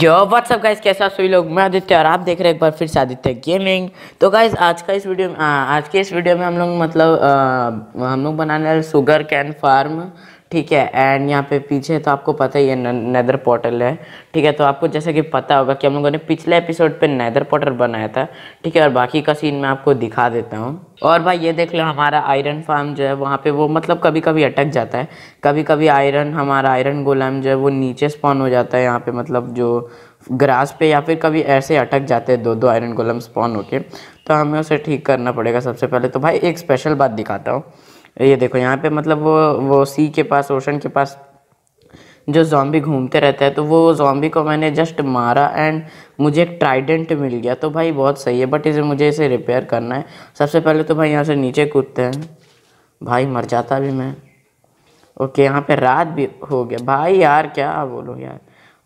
यो WhatsApp guys कैसा सभी लोग मैं आदित्य और आप देख रहे हैं एक बार फिर से आदित्य गेमिंग तो गाइस आज का इस वीडियो में आज के इस वीडियो में हम लोग मतलब आ, हम लोग बनाने वाले शुगर कैन फार्म ठीक है एंड यहाँ पे पीछे तो आपको पता ही है नैदर पोर्टल है ठीक है तो आपको जैसे कि पता होगा कि हम लोगों ने पिछले एपिसोड पे नैदर पोर्टल बनाया था ठीक है और बाकी का सीन मैं आपको दिखा देता हूँ और भाई ये देख लो हमारा आयरन फार्म जो है वहाँ पे वो मतलब कभी कभी अटक जाता है कभी कभी आयरन हमारा आयरन गोलम जो है वो नीचे स्पॉन हो जाता है यहाँ पे मतलब जो ग्रास पे या फिर कभी ऐसे अटक जाते हैं दो दो आयरन गोलम स्पॉन होके तो हमें उसे ठीक करना पड़ेगा सबसे पहले तो भाई एक स्पेशल बात दिखाता हूँ ये देखो यहाँ पे मतलब वो वो सी के पास ओशन के पास जो जॉम्बी घूमते रहता है तो वो जॉम्बी को मैंने जस्ट मारा एंड मुझे एक ट्राइडेंट मिल गया तो भाई बहुत सही है बट इसे मुझे इसे रिपेयर करना है सबसे पहले तो भाई यहाँ से नीचे कूदते हैं भाई मर जाता भी मैं ओके यहाँ पे रात भी हो गया भाई यार क्या बोलो यार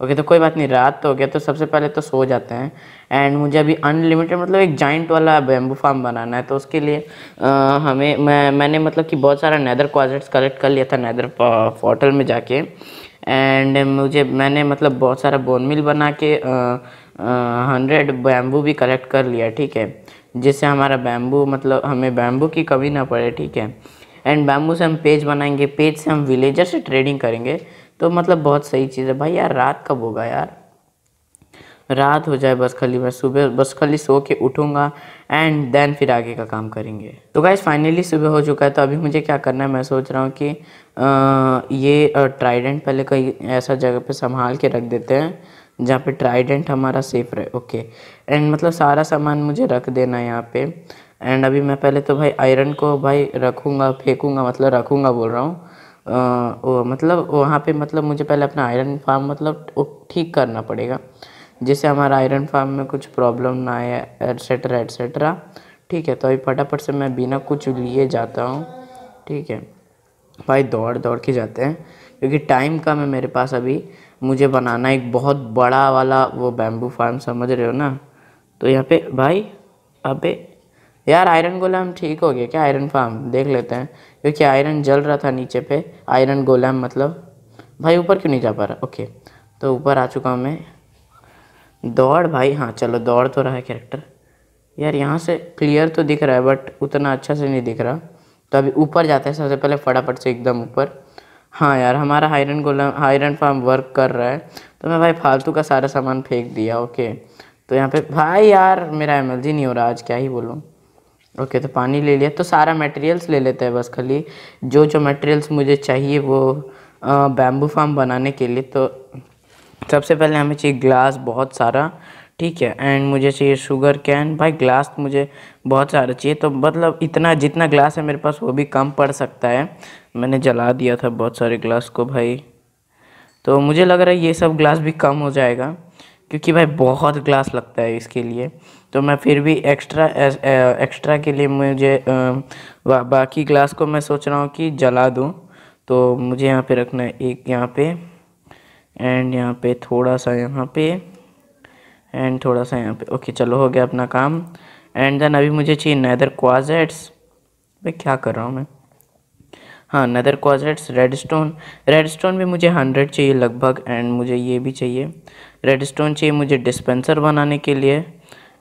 ओके तो कोई बात नहीं रात तो हो गया तो सबसे पहले तो सो जाते हैं एंड मुझे अभी अनलिमिटेड मतलब एक जाइंट वाला बेम्बू फार्म बनाना है तो उसके लिए आ, हमें मैं मैंने मतलब कि बहुत सारा नैदर क्वाजेट्स कलेक्ट कर लिया था नैदर पोर्टल में जाके एंड मुझे मैंने मतलब बहुत सारा बोन मिल बना के हंड्रेड बैम्बू भी कलेक्ट कर लिया ठीक है जिससे हमारा बैम्बू मतलब हमें बैम्बू की कमी ना पड़े ठीक है एंड बैम्बू से हम पेज बनाएंगे पेज से हम विलेजर से ट्रेडिंग करेंगे तो मतलब बहुत सही चीज़ है भाई यार रात कब होगा यार रात हो जाए बस खाली मैं सुबह बस खाली सो के उठूँगा एंड देन फिर आगे का काम करेंगे तो गाइज फाइनली सुबह हो चुका है तो अभी मुझे क्या करना है मैं सोच रहा हूँ कि आ, ये ट्राइडेंट पहले कहीं ऐसा जगह पे संभाल के रख देते हैं जहाँ पे ट्राइडेंट हमारा सेफ रहे ओके एंड मतलब सारा सामान मुझे रख देना है यहाँ पे एंड अभी मैं पहले तो भाई आयरन को भाई रखूँगा फेंकूँगा मतलब रखूँगा बोल रहा हूँ वो मतलब वहाँ पे मतलब मुझे पहले अपना आयरन फार्म मतलब ठीक करना पड़ेगा जिससे हमारा आयरन फार्म में कुछ प्रॉब्लम ना आए एट्सेट्रा एट्सेट्रा ठीक है तो अभी फटाफट से मैं बिना कुछ लिए जाता हूँ ठीक है भाई दौड़ दौड़ के जाते हैं क्योंकि टाइम कम है मेरे पास अभी मुझे बनाना एक बहुत बड़ा वाला वो बैम्बू फार्म समझ रहे हो ना तो यहाँ पे भाई अबे यार आयरन गोला हम ठीक हो गया क्या आयरन फार्म देख लेते हैं क्योंकि आयरन जल रहा था नीचे पे आयरन गोलम मतलब भाई ऊपर क्यों नहीं जा पा रहा ओके तो ऊपर आ चुका हूँ मैं दौड़ भाई हाँ चलो दौड़ तो रहा है कैरेक्टर यार यहाँ से क्लियर तो दिख रहा है बट उतना अच्छा से नहीं दिख रहा तो अभी ऊपर जाते हैं सबसे पहले फटाफट से एकदम ऊपर हाँ यार हमारा iron golem iron farm work कर रहा है तो मैं भाई फालतू का सारा सामान फेंक दिया ओके तो यहाँ पे भाई यार मेरा एम नहीं हो रहा आज क्या ही बोलूँ ओके okay, तो पानी ले लिया तो सारा मटेरियल्स ले लेते हैं बस खाली जो जो मटेरियल्स मुझे चाहिए वो बैम्बू फार्म बनाने के लिए तो सबसे पहले हमें चाहिए ग्लास बहुत सारा ठीक है एंड मुझे चाहिए शुगर कैन भाई ग्लास तो मुझे बहुत सारा चाहिए तो मतलब इतना जितना ग्लास है मेरे पास वो भी कम पड़ सकता है मैंने जला दिया था बहुत सारे ग्लास को भाई तो मुझे लग रहा है ये सब ग्लास भी कम हो जाएगा क्योंकि भाई बहुत ग्लास लगता है इसके लिए तो मैं फिर भी एक्स्ट्रा एक्स्ट्रा uh, के लिए मुझे आ, uh, बाकी ग्लास को मैं सोच रहा हूँ कि जला दूँ तो मुझे यहाँ पे रखना है एक यहाँ पे एंड यहाँ पे थोड़ा सा यहाँ पे एंड थोड़ा सा यहाँ पे ओके चलो हो गया अपना काम एंड देन अभी मुझे चाहिए नैदर क्वाजेट्स मैं क्या कर रहा हूँ मैं हाँ nether quartz red stone red stone भी मुझे हंड्रेड चाहिए लगभग एंड मुझे ये भी चाहिए रेड स्टोन चाहिए मुझे डिस्पेंसर बनाने के लिए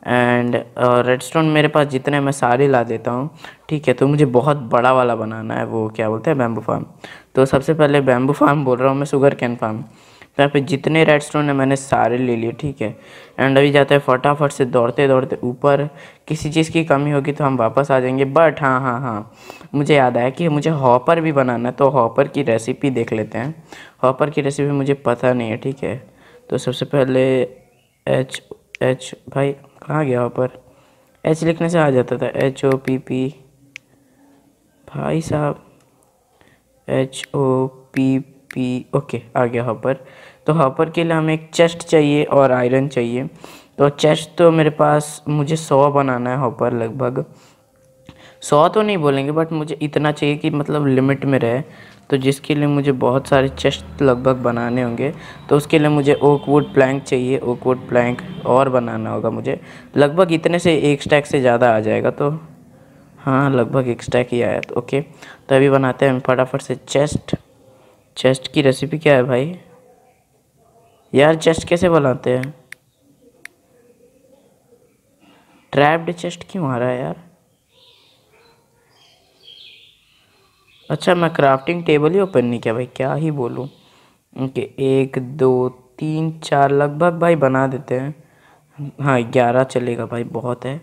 एंड रेडस्टोन uh, मेरे पास जितने मैं सारे ला देता हूँ ठीक है तो मुझे बहुत बड़ा वाला बनाना है वो क्या बोलते हैं बैम्बू फार्म तो सबसे पहले बैम्बू फार्म बोल रहा हूँ मैं शुगर कैन फार्म तो यहाँ पे जितने रेड स्टोन है मैंने सारे ले लिए ठीक है एंड अभी जाते हैं फटाफट से दौड़ते दौड़ते ऊपर किसी चीज़ की कमी होगी तो हम वापस आ जाएंगे बट हाँ हाँ हाँ मुझे याद आया कि मुझे हॉपर भी बनाना है तो हॉपर की रेसिपी देख लेते हैं हॉपर की रेसिपी मुझे पता नहीं है ठीक है तो सबसे पहले एच एच भाई कहाँ गया ऊपर एच लिखने से आ जाता था एच ओ पी पी भाई साहब H O P P okay आ गया हॉपर तो हॉपर के लिए हमें एक चेस्ट चाहिए और आयरन चाहिए तो चेस्ट तो मेरे पास मुझे सौ बनाना है हॉपर लगभग सौ तो नहीं बोलेंगे बट मुझे इतना चाहिए कि मतलब लिमिट में रहे तो जिसके लिए मुझे बहुत सारे चेस्ट लगभग बनाने होंगे तो उसके लिए मुझे ओक वुड प्लैंक चाहिए ओक वुड प्लैंक और बनाना होगा मुझे लगभग इतने से एक स्टैक से ज़्यादा आ जाएगा तो हाँ लगभग एक स्टैक ही आया तो ओके तो अभी बनाते हैं फटाफट से चेस्ट चेस्ट की रेसिपी क्या है भाई यार चेस्ट कैसे बनाते हैं ट्रैप्ड चेस्ट क्यों आ रहा है यार अच्छा मैं क्राफ्टिंग टेबल ही ओपन नहीं किया भाई क्या ही बोलूँ ओके एक दो तीन चार लगभग भाई बना देते हैं हाँ ग्यारह चलेगा भाई बहुत है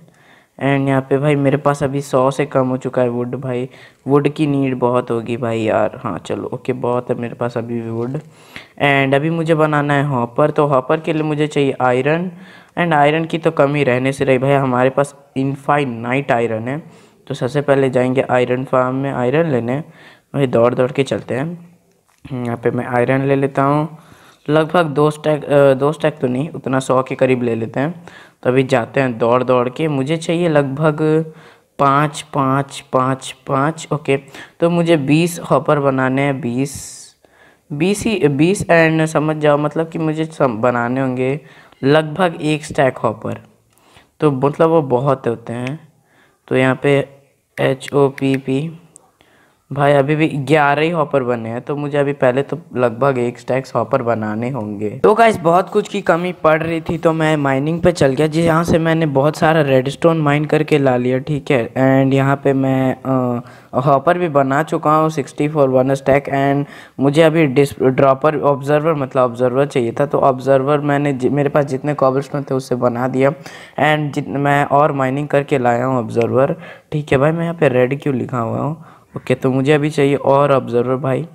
एंड यहाँ पे भाई मेरे पास अभी सौ से कम हो चुका है वुड भाई वुड की नीड बहुत होगी भाई यार हाँ चलो ओके बहुत है मेरे पास अभी भी वुड एंड अभी मुझे बनाना है हॉपर तो हॉपर के लिए मुझे चाहिए आयरन एंड आयरन की तो कमी रहने से रही भाई हमारे पास इनफाइनाइट आयरन है तो सबसे पहले जाएंगे आयरन फार्म में आयरन लेने वही दौड़ दौड़ के चलते हैं यहाँ पे मैं आयरन ले लेता हूँ लगभग दो स्टैक दो स्टैक तो नहीं उतना सौ के करीब ले लेते हैं तो अभी जाते हैं दौड़ दौड़ के मुझे चाहिए लगभग पाँच पाँच पाँच पाँच ओके तो मुझे बीस हॉपर बनाने हैं बीस बीस ही बीस एंड समझ जाओ मतलब कि मुझे बनाने होंगे लगभग एक स्टैक हॉपर तो मतलब वो बहुत होते हैं तो यहाँ पे एच ओ पी पी भाई अभी भी ग्यारह ही हॉपर बने हैं तो मुझे अभी पहले तो लगभग एक स्टैक्स हॉपर बनाने होंगे तो गाइस बहुत कुछ की कमी पड़ रही थी तो मैं माइनिंग पे चल गया जी यहाँ से मैंने बहुत सारा रेडस्टोन माइन करके ला लिया ठीक है एंड यहाँ पे मैं हॉपर भी बना चुका हूँ sixty four one stack and मुझे अभी ड्रॉपर ऑब्जर्वर मतलब ऑब्जर्वर चाहिए था तो ऑब्जर्वर मैंने मेरे पास जितने कॉबल थे उससे बना दिया एंड मैं और माइनिंग करके लाया हूँ ऑब्जर्वर ठीक है भाई मैं यहाँ पर रेड क्यों लिखा हुआ हूँ ओके तो मुझे अभी चाहिए और ऑब्जर्वर भाई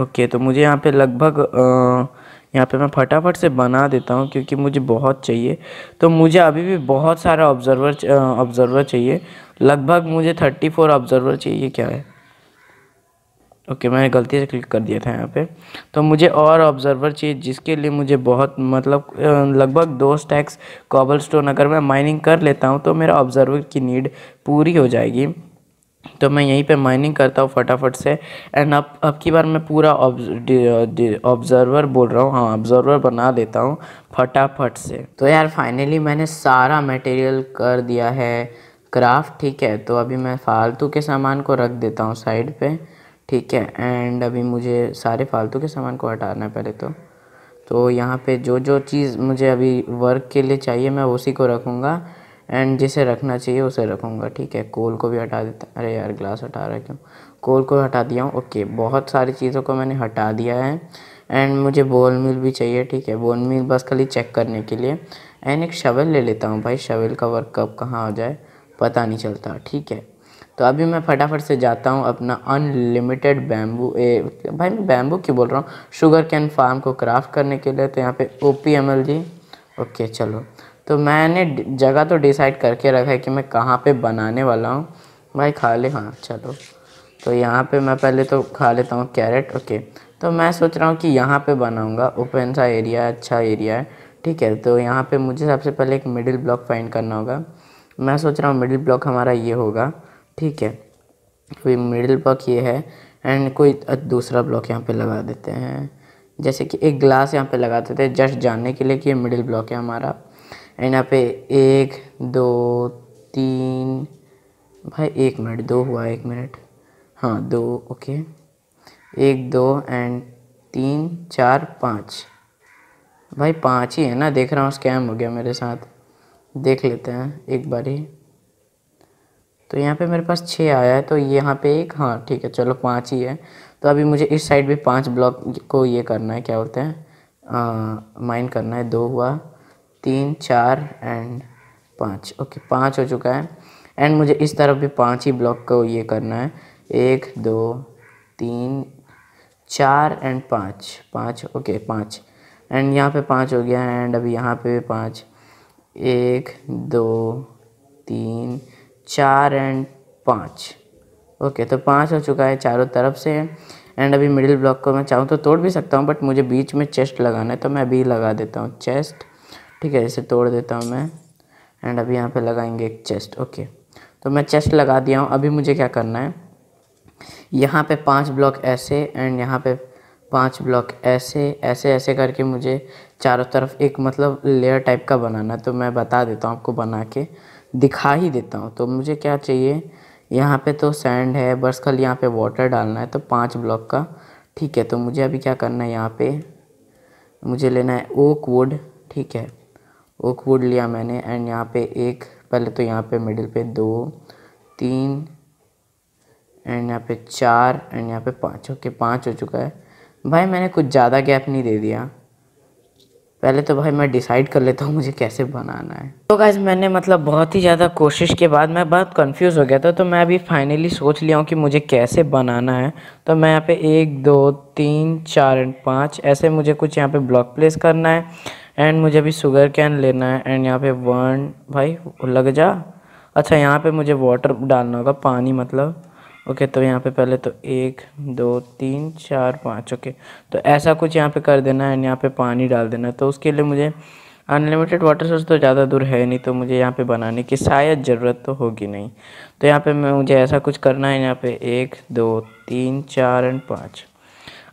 ओके तो मुझे यहाँ पे लगभग यहाँ पे मैं फटाफट से बना देता हूँ क्योंकि मुझे बहुत चाहिए तो मुझे अभी भी बहुत सारा ऑब्जर्वर ऑब्जर्वर चाहिए लगभग मुझे थर्टी फोर ऑब्जर्वर चाहिए क्या है ओके okay, मैंने गलती से क्लिक कर दिया था यहाँ पे तो मुझे और ऑब्जर्वर चाहिए जिसके लिए मुझे बहुत मतलब लगभग दो स्टैक्स कॉबल स्टोन अगर मैं माइनिंग कर लेता हूँ तो मेरा ऑब्जर्वर की नीड पूरी हो जाएगी तो मैं यहीं पे माइनिंग करता हूँ फटाफट से एंड अब अब की बार मैं पूरा ऑब्जर्वर बोल रहा हूँ हाँ ऑब्जर्वर बना देता हूँ फटाफट से तो यार फाइनली मैंने सारा मटेरियल कर दिया है क्राफ्ट ठीक है तो अभी मैं फालतू के सामान को रख देता हूँ साइड पे ठीक है एंड अभी मुझे सारे फालतू के सामान को हटाना है पहले तो तो यहाँ पे जो जो चीज़ मुझे अभी वर्क के लिए चाहिए मैं उसी को रखूँगा एंड जिसे रखना चाहिए उसे रखूँगा ठीक है कोल को भी हटा देता अरे यार ग्लास हटा रहा क्यों कोल को हटा दिया हूँ ओके बहुत सारी चीज़ों को मैंने हटा दिया है एंड मुझे बोल मिल भी चाहिए ठीक है बोल मिल बस खाली चेक करने के लिए एंड एक शवल ले लेता हूँ भाई शवल का वर्क कब कहाँ आ जाए पता नहीं चलता ठीक है तो अभी मैं फटाफट से जाता हूँ अपना अनलिमिटेड बैम्बू ए भाई मैं बैम्बू क्यों बोल रहा हूँ शुगर कैन फार्म को क्राफ्ट करने के लिए तो यहाँ पे O P M L G okay चलो तो मैंने जगह तो डिसाइड करके रखा है कि मैं कहाँ पे बनाने वाला हूँ भाई खा ले हाँ चलो तो यहाँ पे मैं पहले तो खा लेता हूँ कैरेट ओके तो मैं सोच रहा हूँ कि यहाँ पे बनाऊँगा ओपन सा एरिया अच्छा एरिया है ठीक है तो यहाँ पे मुझे सबसे पहले एक मिडिल ब्लॉक फाइंड करना होगा मैं सोच रहा हूँ मिडिल ब्लॉक हमारा ये होगा ठीक है कोई मिडिल ब्लॉक ये है एंड कोई दूसरा ब्लॉक यहाँ पर लगा देते हैं जैसे कि एक ग्लास यहाँ पर लगाते थे जस्ट जानने के लिए कि ये मिडिल ब्लॉक है हमारा एंड यहाँ पे एक दो तीन भाई एक मिनट दो हुआ एक मिनट हाँ दो ओके एक दो एंड तीन चार पाँच भाई पाँच ही है ना देख रहा हूँ स्कैम हो गया मेरे साथ देख लेते हैं एक बार ही तो यहाँ पे मेरे पास छः आया है तो यहाँ पे एक हाँ ठीक है चलो पाँच ही है तो अभी मुझे इस साइड भी पाँच ब्लॉक को ये करना है क्या होते हैं माइन करना है दो हुआ तीन चार एंड पाँच ओके पाँच हो चुका है एंड मुझे इस तरफ भी पाँच ही ब्लॉक को ये करना है एक दो तीन चार एंड पाँच पाँच ओके पाँच एंड यहाँ पे पाँच हो गया है एंड अभी यहाँ पे भी पाँच एक दो तीन चार एंड पाँच ओके तो पाँच हो चुका है चारों तरफ से एंड अभी मिडिल ब्लॉक को मैं चाहूँ तो तोड़ भी सकता हूँ बट मुझे बीच में चेस्ट लगाना है तो मैं अभी लगा देता हूँ चेस्ट ठीक है इसे तोड़ देता हूँ मैं एंड अभी यहाँ पे लगाएंगे एक चेस्ट ओके तो मैं चेस्ट लगा दिया हूँ अभी मुझे क्या करना है यहाँ पे पांच ब्लॉक ऐसे एंड यहाँ पे पांच ब्लॉक ऐसे ऐसे ऐसे करके मुझे चारों तरफ एक मतलब लेयर टाइप का बनाना है तो मैं बता देता हूँ आपको बना के दिखा ही देता हूँ तो मुझे क्या चाहिए यहाँ पे तो सैंड है बस खाली यहाँ पे वाटर डालना है तो पाँच ब्लॉक का ठीक है तो मुझे अभी क्या करना है यहाँ पे मुझे लेना है ओक वुड ठीक है ओक वुड लिया मैंने एंड यहाँ पे एक पहले तो यहाँ पे मिडिल पे दो तीन एंड यहाँ पे चार एंड यहाँ पे पाँच ओके पाँच हो चुका है भाई मैंने कुछ ज़्यादा गैप नहीं दे दिया पहले तो भाई मैं डिसाइड कर लेता हूँ मुझे कैसे बनाना है तो गाइज मैंने मतलब बहुत ही ज़्यादा कोशिश के बाद मैं बहुत कंफ्यूज हो गया था तो मैं अभी फाइनली सोच लिया हूँ कि मुझे कैसे बनाना है तो मैं यहाँ पे एक दो तीन चार एंड पाँच ऐसे मुझे कुछ यहाँ पे ब्लॉक प्लेस करना है एंड मुझे अभी शुगर कैन लेना है एंड यहाँ पे वन भाई लग जा अच्छा यहाँ पे मुझे वाटर डालना होगा पानी मतलब ओके तो यहाँ पे पहले तो एक दो तीन चार पाँच ओके तो ऐसा कुछ यहाँ पे कर देना है एंड यहाँ पे पानी डाल देना तो उसके लिए मुझे अनलिमिटेड वाटर सोर्स तो ज़्यादा दूर है नहीं तो मुझे यहाँ पे बनाने की शायद ज़रूरत तो होगी नहीं तो यहाँ पे मैं मुझे ऐसा कुछ करना है यहाँ पे एक दो तीन चार एंड पाँच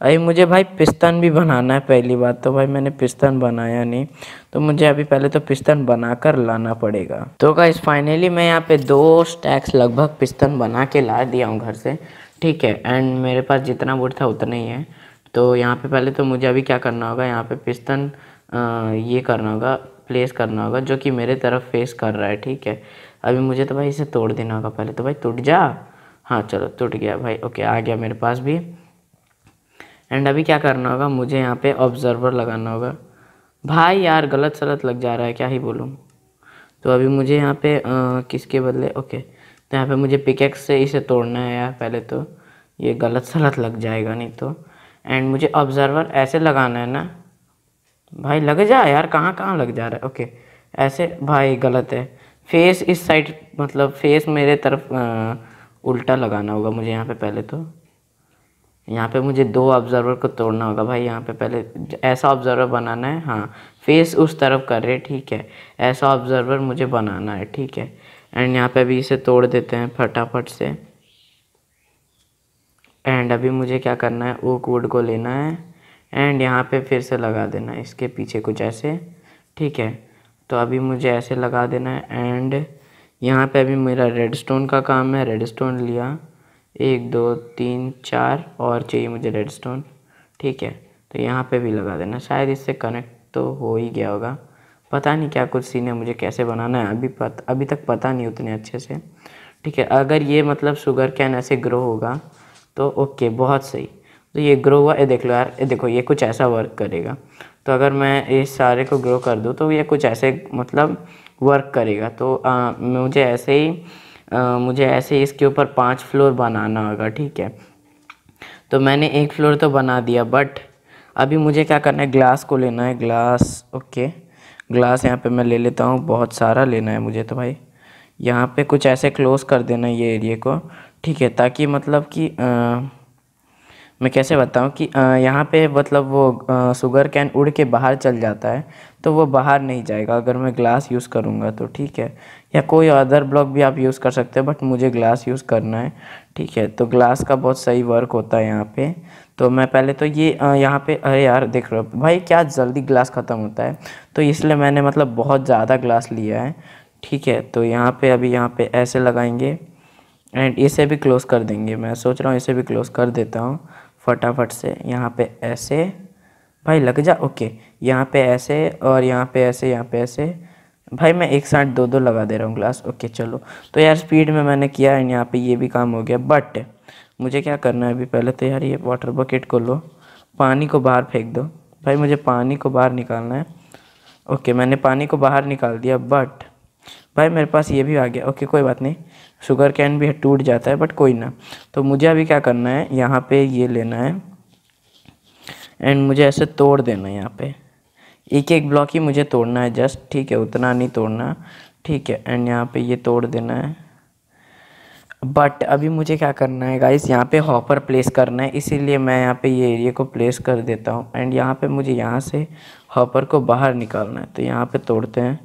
अभी मुझे भाई पिस्तन भी बनाना है पहली बात तो भाई मैंने पिस्तन बनाया नहीं तो मुझे अभी पहले तो पिस्तन बनाकर लाना पड़ेगा तो गाइस फाइनली मैं यहाँ पे दो स्टैक्स लगभग पिस्तन बना के ला दिया हूँ घर से ठीक है एंड मेरे पास जितना वुड था उतना ही है तो यहाँ पे पहले तो मुझे अभी क्या करना होगा यहाँ पे पिस्तन आ, ये करना होगा प्लेस करना होगा जो कि मेरे तरफ फेस कर रहा है ठीक है अभी मुझे तो भाई इसे तोड़ देना होगा पहले तो भाई टूट जा हाँ चलो टूट गया भाई ओके आ गया मेरे पास भी एंड अभी क्या करना होगा मुझे यहाँ पे ऑब्जर्वर लगाना होगा भाई यार गलत सलत लग जा रहा है क्या ही बोलूँ तो अभी मुझे यहाँ पे आ, किसके बदले ओके तो यहाँ पे मुझे पिकेक्स से इसे तोड़ना है यार पहले तो ये गलत सलत लग जाएगा नहीं तो एंड मुझे ऑब्जर्वर ऐसे लगाना है ना भाई लग जा यार कहाँ कहाँ लग जा रहा है ओके ऐसे भाई गलत है फेस इस साइड मतलब फेस मेरे तरफ आ, उल्टा लगाना होगा मुझे यहाँ पे पहले तो यहाँ पे मुझे दो ऑब्जर्वर को तोड़ना होगा भाई यहाँ पे पहले ऐसा ऑब्जर्वर बनाना है हाँ फेस उस तरफ कर रहे ठीक है ऐसा ऑब्जर्वर मुझे बनाना है ठीक है एंड यहाँ पे अभी इसे तोड़ देते हैं फटाफट से एंड अभी मुझे क्या करना है ओक वुड को लेना है एंड यहाँ पे फिर से लगा देना है इसके पीछे कुछ ऐसे ठीक है तो अभी मुझे ऐसे लगा देना है एंड यहाँ पर अभी मेरा रेड स्टोन का काम है रेड स्टोन लिया एक दो तीन चार और चाहिए मुझे रेडस्टोन ठीक है तो यहाँ पे भी लगा देना शायद इससे कनेक्ट तो हो ही गया होगा पता नहीं क्या कुछ सीन है मुझे कैसे बनाना है अभी पत, अभी तक पता नहीं उतने अच्छे से ठीक है अगर ये मतलब शुगर कैन ऐसे ग्रो होगा तो ओके बहुत सही तो ये ग्रो हुआ ये देख लो यार ये देखो ये कुछ ऐसा वर्क करेगा तो अगर मैं इस सारे को ग्रो कर दूँ तो ये कुछ ऐसे मतलब वर्क करेगा तो आ, मुझे ऐसे ही आ, मुझे ऐसे इसके ऊपर पाँच फ्लोर बनाना होगा ठीक है तो मैंने एक फ्लोर तो बना दिया बट अभी मुझे क्या करना है ग्लास को लेना है ग्लास ओके ग्लास यहाँ पे मैं ले लेता हूँ बहुत सारा लेना है मुझे तो भाई यहाँ पे कुछ ऐसे क्लोज़ कर देना ये एरिए को ठीक है ताकि मतलब कि मैं कैसे बताऊँ कि यहाँ पे मतलब वो शुगर कैन उड़ के बाहर चल जाता है तो वो बाहर नहीं जाएगा अगर मैं ग्लास यूज़ करूँगा तो ठीक है या कोई अदर ब्लॉक भी आप यूज़ कर सकते हैं बट मुझे ग्लास यूज़ करना है ठीक है तो ग्लास का बहुत सही वर्क होता है यहाँ पे तो मैं पहले तो ये यहाँ पे अरे यार देख रहे हो भाई क्या जल्दी ग्लास ख़त्म होता है तो इसलिए मैंने मतलब बहुत ज़्यादा ग्लास लिया है ठीक है तो यहाँ पर अभी यहाँ पर ऐसे लगाएँगे एंड इसे भी क्लोज़ कर देंगे मैं सोच रहा हूँ इसे भी क्लोज़ कर देता हूँ फटाफट से यहाँ पे ऐसे भाई लग जा ओके यहाँ पे ऐसे और यहाँ पे ऐसे यहाँ पे ऐसे भाई मैं एक साथ दो दो लगा दे रहा हूँ ग्लास ओके चलो तो यार स्पीड में मैंने किया एंड यहाँ पे ये भी काम हो गया बट मुझे क्या करना है अभी पहले तो यार ये वाटर बकेट को लो पानी को बाहर फेंक दो भाई मुझे पानी को बाहर निकालना है ओके मैंने पानी को बाहर निकाल दिया बट भाई मेरे पास ये भी आ गया ओके कोई बात नहीं शुगर कैन भी टूट जाता है बट कोई ना तो मुझे अभी क्या करना है यहाँ पे ये लेना है एंड मुझे ऐसे तोड़ देना है यहाँ पे एक एक ब्लॉक ही मुझे तोड़ना है जस्ट ठीक है उतना नहीं तोड़ना ठीक है एंड यहाँ पे ये तोड़ देना है बट अभी मुझे क्या करना है गाइस यहाँ पे हॉपर प्लेस करना है इसीलिए मैं यहाँ पे ये एरिया को प्लेस कर देता हूँ एंड यहाँ पे मुझे यहाँ से हॉपर को बाहर निकालना है तो यहाँ पे तोड़ते हैं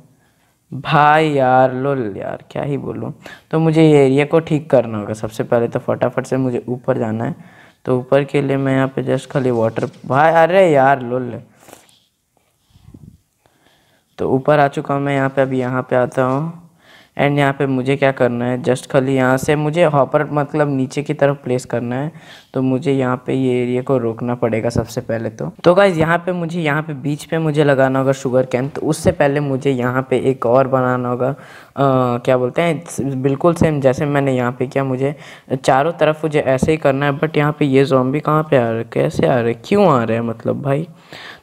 भाई यार लोल यार क्या ही बोलूँ तो मुझे ये एरिया को ठीक करना होगा सबसे पहले तो फटाफट से मुझे ऊपर जाना है तो ऊपर के लिए मैं यहाँ पे जस्ट खाली वाटर भाई अरे यार लोल तो ऊपर आ चुका हूँ मैं यहाँ पे अभी यहाँ पे आता हूँ एंड यहाँ पे मुझे क्या करना है जस्ट खाली यहाँ से मुझे हॉपर मतलब नीचे की तरफ प्लेस करना है तो मुझे यहाँ पे ये एरिया को रोकना पड़ेगा सबसे पहले तो तो गाइज यहाँ पे मुझे यहाँ पे बीच पे मुझे लगाना होगा शुगर कैन तो उससे पहले मुझे यहाँ पे एक और बनाना होगा आ, क्या बोलते हैं बिल्कुल सेम जैसे मैंने यहाँ पे किया मुझे चारों तरफ मुझे ऐसे ही करना है बट यहाँ पे ये भी कहाँ पे आ रहे कैसे आ रहे क्यों आ रहे हैं मतलब भाई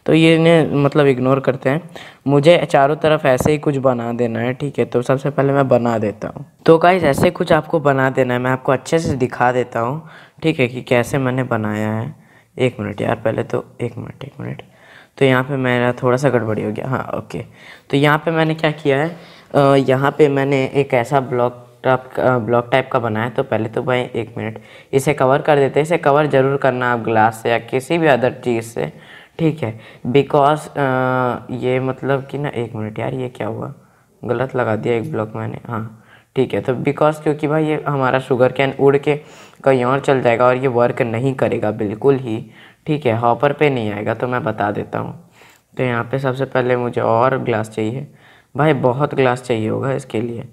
तो ये इन्हें मतलब इग्नोर करते हैं मुझे चारों तरफ ऐसे ही कुछ बना देना है ठीक है तो सबसे पहले मैं बना देता हूँ तो गाइज ऐसे कुछ आपको बना देना है मैं आपको अच्छे से दिखा देता हूँ ठीक है कि कैसे मैंने बनाया है एक मिनट यार पहले तो एक मिनट एक मिनट तो यहाँ पे मेरा थोड़ा सा गड़बड़ी हो गया हाँ ओके तो यहाँ पे मैंने क्या किया है यहाँ पे मैंने एक ऐसा ब्लॉक टाइप का ब्लॉक टाइप का बनाया तो पहले तो भाई एक मिनट इसे कवर कर देते हैं इसे कवर ज़रूर करना आप ग्लास से या किसी भी अदर चीज़ से ठीक है बिकॉज ये मतलब कि ना एक मिनट यार ये क्या हुआ गलत लगा दिया एक ब्लॉक मैंने हाँ ठीक है तो बिकॉज क्योंकि भाई ये हमारा शुगर कैन उड़ के कहीं और चल जाएगा और ये वर्क नहीं करेगा बिल्कुल ही ठीक है हॉपर पे नहीं आएगा तो मैं बता देता हूँ तो यहाँ पे सबसे पहले मुझे और ग्लास चाहिए भाई बहुत ग्लास चाहिए होगा इसके लिए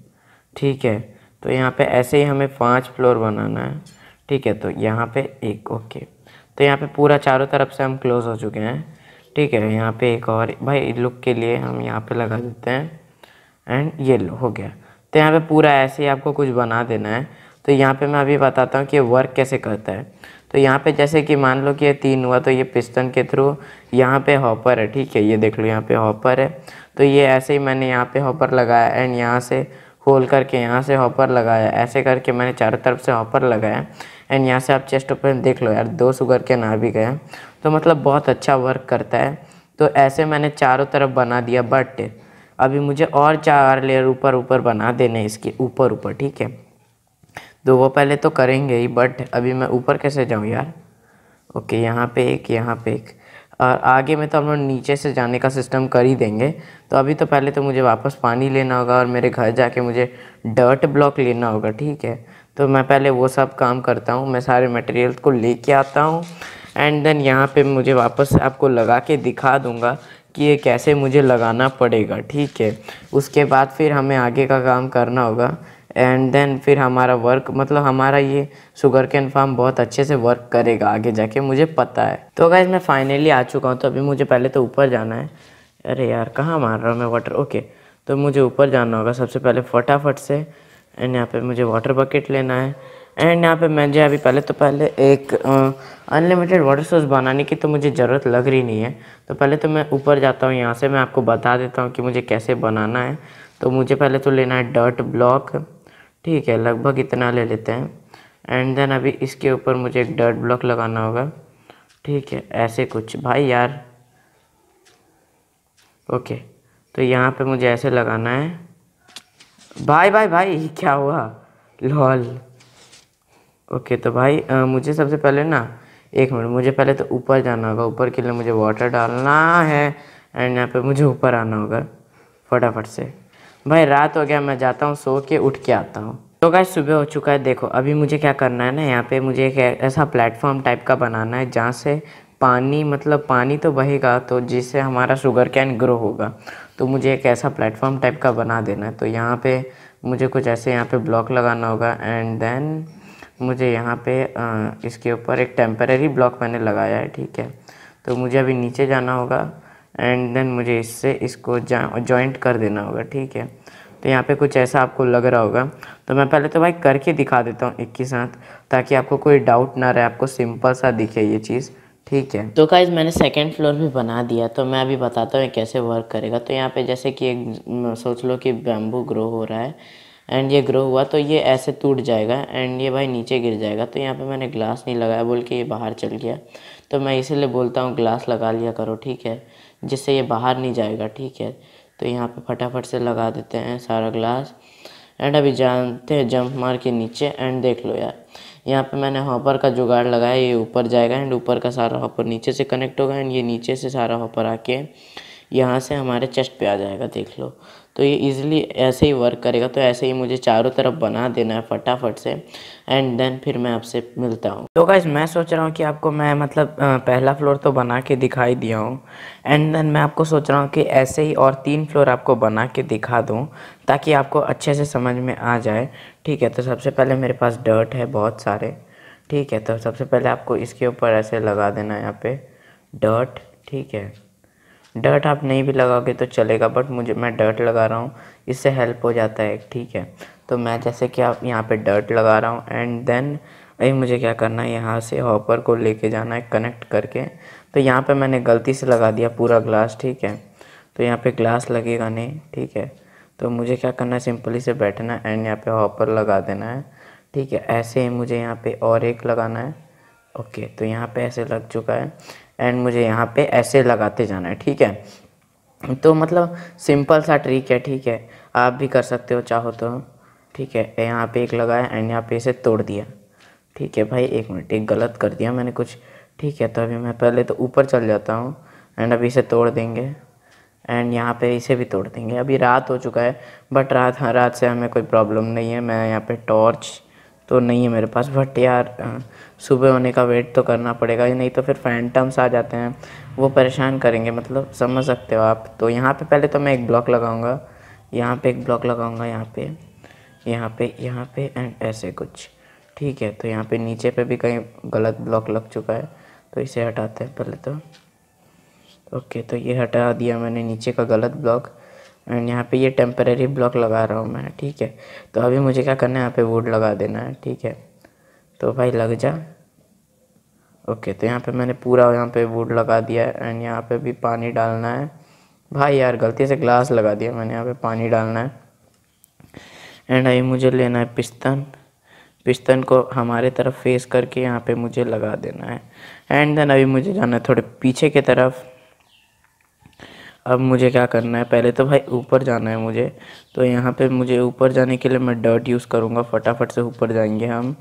ठीक है तो यहाँ पे ऐसे ही हमें पाँच फ्लोर बनाना है ठीक है तो यहाँ पे एक ओके तो यहाँ पे पूरा चारों तरफ से हम क्लोज हो चुके हैं ठीक है यहाँ पे एक और भाई लुक के लिए हम यहाँ पे लगा देते हैं एंड ये हो गया तो यहाँ पे पूरा ऐसे ही आपको कुछ बना देना है तो यहाँ पे मैं अभी बताता हूँ कि वर्क कैसे करता है तो यहाँ पे जैसे कि मान लो कि ये तीन हुआ तो ये पिस्टन के थ्रू यहाँ पे हॉपर है ठीक है ये देख लो यहाँ पे हॉपर है तो ये ऐसे ही मैंने यहाँ पे हॉपर लगाया एंड यहाँ से खोल करके यहाँ से हॉपर लगाया ऐसे करके मैंने चारों तरफ से हॉपर लगाया एंड यहाँ से आप चेस्ट ओपन देख लो यार दो सुगर के ना भी गए तो मतलब बहुत अच्छा वर्क करता है तो ऐसे मैंने चारों तरफ बना दिया बट अभी मुझे और चार लेयर ऊपर ऊपर बना देने इसके ऊपर ऊपर ठीक है तो वो पहले तो करेंगे ही बट अभी मैं ऊपर कैसे जाऊँ यार ओके यहाँ पे एक यहाँ पे एक और आगे में तो हम लोग नीचे से जाने का सिस्टम कर ही देंगे तो अभी तो पहले तो मुझे वापस पानी लेना होगा और मेरे घर जाके मुझे डर्ट ब्लॉक लेना होगा ठीक है तो मैं पहले वो सब काम करता हूँ मैं सारे मटेरियल को लेके आता हूँ एंड देन यहाँ पे मुझे वापस आपको लगा के दिखा दूँगा कि ये कैसे मुझे लगाना पड़ेगा ठीक है उसके बाद फिर हमें आगे का काम करना होगा एंड देन फिर हमारा वर्क मतलब हमारा ये शुगर कैन फार्म बहुत अच्छे से वर्क करेगा आगे जाके मुझे पता है तो अगर मैं फाइनली आ चुका हूँ तो अभी मुझे पहले तो ऊपर जाना है अरे यार कहाँ मार रहा हूँ मैं वाटर ओके तो मुझे ऊपर जाना होगा सबसे पहले फटाफट से एंड यहाँ पे मुझे वाटर बकेट लेना है एंड यहाँ पे जो अभी पहले तो पहले एक अनलिमिटेड वाटर सोर्स बनाने की तो मुझे ज़रूरत लग रही नहीं है तो पहले तो मैं ऊपर जाता हूँ यहाँ से मैं आपको बता देता हूँ कि मुझे कैसे बनाना है तो मुझे पहले तो लेना है डर्ट ब्लॉक ठीक है लगभग इतना ले लेते हैं एंड देन अभी इसके ऊपर मुझे एक डर्ट ब्लॉक लगाना होगा ठीक है ऐसे कुछ भाई यार ओके तो यहाँ पे मुझे ऐसे लगाना है भाई भाई भाई क्या हुआ लॉल ओके तो भाई आ, मुझे सबसे पहले ना एक मिनट मुझे पहले तो ऊपर जाना होगा ऊपर के लिए मुझे वाटर डालना है एंड यहाँ पे मुझे ऊपर आना होगा फटाफट से भाई रात हो गया मैं जाता हूँ सो के उठ के आता हूँ तो गाय सुबह हो चुका है देखो अभी मुझे क्या करना है ना यहाँ पे मुझे एक ऐसा प्लेटफॉर्म टाइप का बनाना है जहाँ से पानी मतलब पानी तो बहेगा तो जिससे हमारा शुगर कैन ग्रो होगा तो मुझे एक ऐसा प्लेटफॉर्म टाइप का बना देना है तो यहाँ पे मुझे कुछ ऐसे यहाँ पे ब्लॉक लगाना होगा एंड देन मुझे यहाँ पे इसके ऊपर एक टेम्पररी ब्लॉक मैंने लगाया है ठीक है तो मुझे अभी नीचे जाना होगा एंड देन मुझे इससे इसको जॉइंट कर देना होगा ठीक है तो यहाँ पे कुछ ऐसा आपको लग रहा होगा तो मैं पहले तो भाई करके दिखा देता हूँ एक के साथ ताकि आपको कोई डाउट ना रहे आपको सिंपल सा दिखे ये चीज़ ठीक है तो काज मैंने सेकेंड फ्लोर भी बना दिया तो मैं अभी बताता हूँ कैसे वर्क करेगा तो यहाँ पे जैसे कि एक सोच लो कि बैम्बू ग्रो हो रहा है एंड ये ग्रो हुआ तो ये ऐसे टूट जाएगा एंड ये भाई नीचे गिर जाएगा तो यहाँ पे मैंने ग्लास नहीं लगाया बोल के ये बाहर चल गया तो मैं इसीलिए बोलता हूँ ग्लास लगा लिया करो ठीक है जिससे ये बाहर नहीं जाएगा ठीक है तो यहाँ पे फटाफट से लगा देते हैं सारा ग्लास एंड अभी जानते हैं जंप मार के नीचे एंड देख लो यार यहाँ पे मैंने हॉपर का जुगाड़ लगाया ये ऊपर जाएगा एंड ऊपर का सारा हॉपर नीचे से कनेक्ट होगा एंड ये नीचे से सारा हॉपर आके यहाँ से हमारे चेस्ट पे आ जाएगा देख लो तो ये इजीली ऐसे ही वर्क करेगा तो ऐसे ही मुझे चारों तरफ बना देना है फटाफट से एंड देन फिर मैं आपसे मिलता हूँ तो गाइज मैं सोच रहा हूँ कि आपको मैं मतलब पहला फ्लोर तो बना के दिखाई दिया हूँ एंड देन मैं आपको सोच रहा हूँ कि ऐसे ही और तीन फ्लोर आपको बना के दिखा दूँ ताकि आपको अच्छे से समझ में आ जाए ठीक है तो सबसे पहले मेरे पास डर्ट है बहुत सारे ठीक है तो सबसे पहले आपको इसके ऊपर ऐसे लगा देना है यहाँ पे डर्ट ठीक है डर्ट आप नहीं भी लगाओगे तो चलेगा बट मुझे मैं डर्ट लगा रहा हूँ इससे हेल्प हो जाता है ठीक है तो मैं जैसे कि आप यहाँ पे डर्ट लगा रहा हूँ एंड देन अभी मुझे क्या करना है यहाँ से हॉपर को लेके जाना है कनेक्ट करके तो यहाँ पे मैंने गलती से लगा दिया पूरा ग्लास ठीक है तो यहाँ पे ग्लास लगेगा नहीं ठीक है तो मुझे क्या करना है सिंपली से बैठना एंड यहाँ पे हॉपर लगा देना है ठीक है ऐसे ही मुझे यहाँ पे और एक लगाना है ओके तो यहाँ पे ऐसे लग चुका है एंड मुझे यहाँ पे ऐसे लगाते जाना है ठीक है तो मतलब सिंपल सा ट्रिक है ठीक है आप भी कर सकते हो चाहो तो ठीक है यहाँ पे एक लगाया एंड यहाँ पे इसे तोड़ दिया ठीक है भाई एक मिनट एक गलत कर दिया मैंने कुछ ठीक है तो अभी मैं पहले तो ऊपर चल जाता हूँ एंड अभी इसे तोड़ देंगे एंड यहाँ पे इसे भी तोड़ देंगे अभी रात हो चुका है बट रात हाँ रात से हमें कोई प्रॉब्लम नहीं है मैं यहाँ पे टॉर्च तो नहीं है मेरे पास बट यार हाँ, सुबह होने का वेट तो करना पड़ेगा ही नहीं तो फिर फैंटम्स आ जाते हैं वो परेशान करेंगे मतलब समझ सकते हो आप तो यहाँ पे पहले तो मैं एक ब्लॉक लगाऊंगा यहाँ पे एक ब्लॉक लगाऊंगा यहाँ पे यहाँ पे यहाँ पे एंड ऐसे कुछ ठीक है तो यहाँ पे नीचे पे भी कहीं गलत ब्लॉक लग चुका है तो इसे हटाते हैं पहले तो ओके तो ये हटा दिया मैंने नीचे का गलत ब्लॉक एंड यहाँ पर ये टेम्परेरी ब्लॉक लगा रहा हूँ मैं ठीक है तो अभी मुझे क्या करना है यहाँ पर वुड लगा देना है ठीक है तो भाई लग जा ओके तो यहाँ पे मैंने पूरा यहाँ पे वुड लगा दिया है एंड यहाँ पे भी पानी डालना है भाई यार गलती से ग्लास लगा दिया मैंने यहाँ पे पानी डालना है एंड अभी मुझे लेना है पिस्तन पिस्तन को हमारे तरफ फेस करके यहाँ पे मुझे लगा देना है एंड देन अभी मुझे जाना है थोड़े पीछे की तरफ अब मुझे क्या करना है पहले तो भाई ऊपर जाना है मुझे तो यहाँ पे मुझे ऊपर जाने के लिए मैं डर्ट यूज़ करूँगा फटाफट से ऊपर जाएंगे हम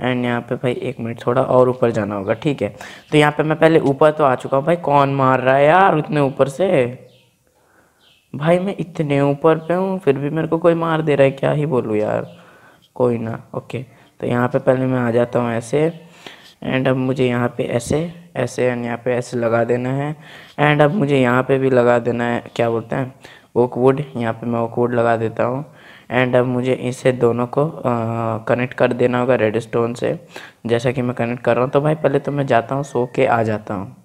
एंड यहाँ पे भाई एक मिनट थोड़ा और ऊपर जाना होगा ठीक है तो यहाँ पे मैं पहले ऊपर तो आ चुका हूँ भाई कौन मार रहा है यार उतने ऊपर से भाई मैं इतने ऊपर पे हूँ फिर भी मेरे को कोई मार दे रहा है क्या ही बोलूँ यार कोई ना ओके तो यहाँ पर पहले मैं आ जाता हूँ ऐसे एंड अब मुझे यहाँ पर ऐसे ऐसे एंड यहाँ पे ऐसे लगा देना है एंड अब मुझे यहाँ पे भी लगा देना है क्या बोलते हैं ओकवुड यहाँ पर मैं वुड लगा देता हूँ एंड अब मुझे इसे दोनों को कनेक्ट कर देना होगा रेड स्टोन से जैसा कि मैं कनेक्ट कर रहा हूँ तो भाई पहले तो मैं जाता हूँ सो के आ जाता हूँ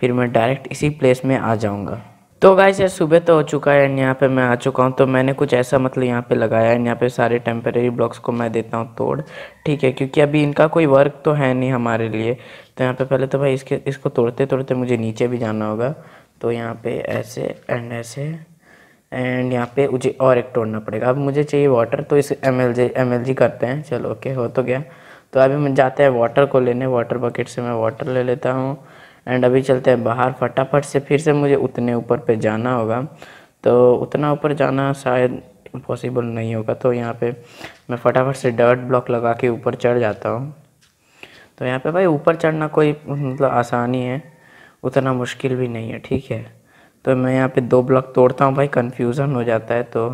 फिर मैं डायरेक्ट इसी प्लेस में आ जाऊँगा तो गाइस यार सुबह तो हो चुका है एंड यहाँ पे मैं आ चुका हूँ तो मैंने कुछ ऐसा मतलब यहाँ पे लगाया है यहाँ पे सारे टेम्परेरी ब्लॉक्स को मैं देता हूँ तोड़ ठीक है क्योंकि अभी इनका कोई वर्क तो है नहीं हमारे लिए तो यहाँ पे पहले तो भाई इसके इसको तोड़ते तोड़ते मुझे नीचे भी जाना होगा तो यहाँ पर ऐसे एंड ऐसे एंड यहाँ पर मुझे और एक तोड़ना पड़ेगा अब मुझे चाहिए वाटर तो इस एम एल करते हैं चलो ओके हो तो गया तो अभी मैं जाते हैं वाटर को लेने वाटर बकेट से मैं वाटर ले लेता हूँ एंड अभी चलते हैं बाहर फटाफट से फिर से मुझे उतने ऊपर पे जाना होगा तो उतना ऊपर जाना शायद पॉसिबल नहीं होगा तो यहाँ पे मैं फटाफट से डर्ट ब्लॉक लगा के ऊपर चढ़ जाता हूँ तो यहाँ पे भाई ऊपर चढ़ना कोई मतलब आसानी है उतना मुश्किल भी नहीं है ठीक है तो मैं यहाँ पे दो ब्लॉक तोड़ता हूँ भाई कन्फ्यूज़न हो जाता है तो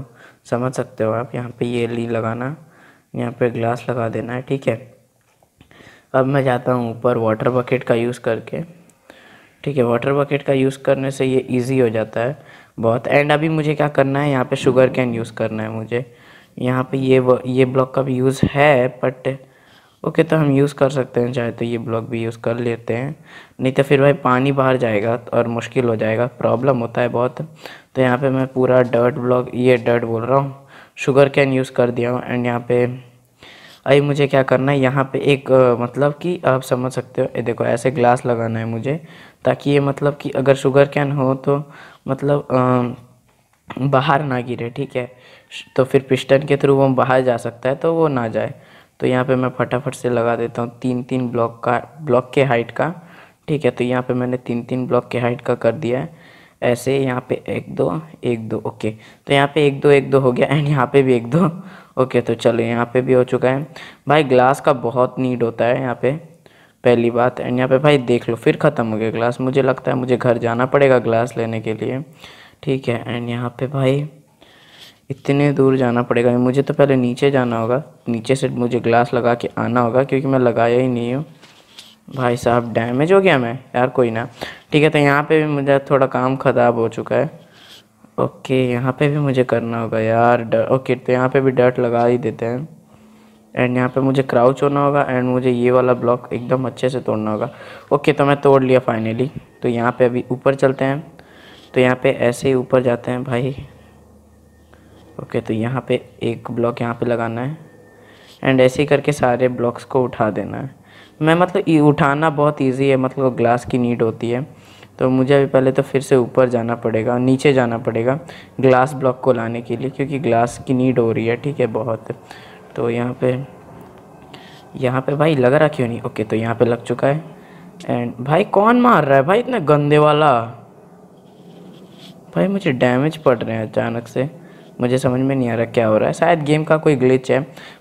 समझ सकते हो आप यहाँ पर ये ली लगाना यहाँ पर ग्लास लगा देना है ठीक है अब मैं जाता हूँ ऊपर वाटर बकेट का यूज़ करके ठीक है वाटर बकेट का यूज़ करने से ये इजी हो जाता है बहुत एंड अभी मुझे क्या करना है यहाँ पे शुगर कैन यूज़ करना है मुझे यहाँ पे ये ये ब्लॉक का भी यूज़ है बट ओके तो हम यूज़ कर सकते हैं चाहे तो ये ब्लॉक भी यूज़ कर लेते हैं नहीं तो फिर भाई पानी बाहर जाएगा और मुश्किल हो जाएगा प्रॉब्लम होता है बहुत तो यहाँ पर मैं पूरा डर्ट ब्लॉक ये डर्ट बोल रहा हूँ शुगर कैन यूज़ कर दिया हूँ एंड यहाँ पर अभी मुझे क्या करना है यहाँ पे एक आ, मतलब कि आप समझ सकते हो ये देखो ऐसे ग्लास लगाना है मुझे ताकि ये मतलब कि अगर शुगर कैन हो तो मतलब आ, बाहर ना गिरे ठीक है तो फिर पिस्टन के थ्रू वो बाहर जा सकता है तो वो ना जाए तो यहाँ पे मैं फटाफट से लगा देता हूँ तीन तीन ब्लॉक का ब्लॉक के हाइट का ठीक है तो यहाँ पे मैंने तीन तीन ब्लॉक के हाइट का कर दिया है ऐसे यहाँ पे एक दो एक दो ओके तो यहाँ पे एक दो एक दो हो गया एंड यहाँ पे भी एक दो ओके तो चलो यहाँ पे भी हो चुका है भाई ग्लास का बहुत नीड होता है यहाँ पे पहली बात एंड यहाँ पे भाई देख लो फिर ख़त्म हो गया ग्लास मुझे लगता है मुझे घर जाना पड़ेगा ग्लास लेने के लिए ठीक है एंड यहाँ पे भाई इतने दूर जाना पड़ेगा मुझे तो पहले नीचे जाना होगा नीचे से मुझे ग्लास लगा के आना होगा क्योंकि मैं लगाया ही नहीं हूँ भाई साहब डैमेज हो गया मैं यार कोई ना ठीक है तो यहाँ पे भी मुझे थोड़ा काम ख़राब हो चुका है ओके यहाँ पे भी मुझे करना होगा यार डर ओके तो यहाँ पे भी डर्ट लगा ही देते हैं एंड यहाँ पे मुझे क्राउच होना होगा एंड मुझे ये वाला ब्लॉक एकदम अच्छे से तोड़ना होगा ओके तो मैं तोड़ लिया फाइनली तो यहाँ पे अभी ऊपर चलते हैं तो यहाँ पे ऐसे ही ऊपर जाते हैं भाई ओके तो यहाँ पे एक ब्लॉक यहाँ पे लगाना है एंड ऐसे ही करके सारे ब्लॉक्स को उठा देना है मैं मतलब उठाना बहुत ईजी है मतलब ग्लास की नीड होती है तो मुझे अभी पहले तो फिर से ऊपर जाना पड़ेगा नीचे जाना पड़ेगा ग्लास ब्लॉक को लाने के लिए क्योंकि ग्लास की नीड हो रही है ठीक है बहुत तो यहाँ पे यहाँ पे भाई लगा रहा क्यों नहीं ओके तो यहाँ पे लग चुका है एंड भाई कौन मार रहा है भाई इतना गंदे वाला भाई मुझे डैमेज पड़ रहे हैं अचानक से मुझे समझ में नहीं आ रहा क्या हो रहा है शायद गेम का कोई ग्लिच है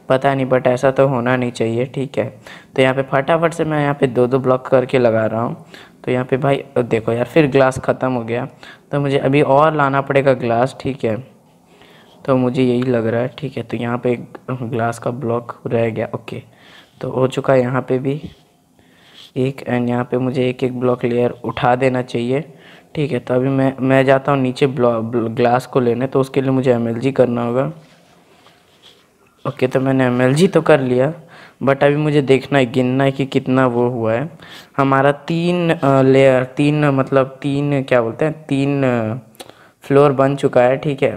पता नहीं बट ऐसा तो होना नहीं चाहिए ठीक है तो यहाँ पे फटाफट से मैं यहाँ पे दो दो ब्लॉक करके लगा रहा हूँ तो यहाँ पे भाई देखो यार फिर ग्लास ख़त्म हो गया तो मुझे अभी और लाना पड़ेगा ग्लास ठीक है तो मुझे यही लग रहा है ठीक है तो यहाँ पे ग्लास का ब्लॉक रह गया ओके तो हो चुका है यहाँ पर भी एक एंड यहाँ पे मुझे एक एक ब्लॉक लेयर उठा देना चाहिए ठीक है तो अभी मैं मैं जाता हूँ नीचे ब्लॉक ग्लास को लेने तो उसके लिए मुझे एम करना होगा ओके तो मैंने एम तो कर लिया बट अभी मुझे देखना है गिनना है कि कितना वो हुआ है हमारा तीन लेयर तीन मतलब तीन क्या बोलते हैं तीन फ्लोर बन चुका है ठीक है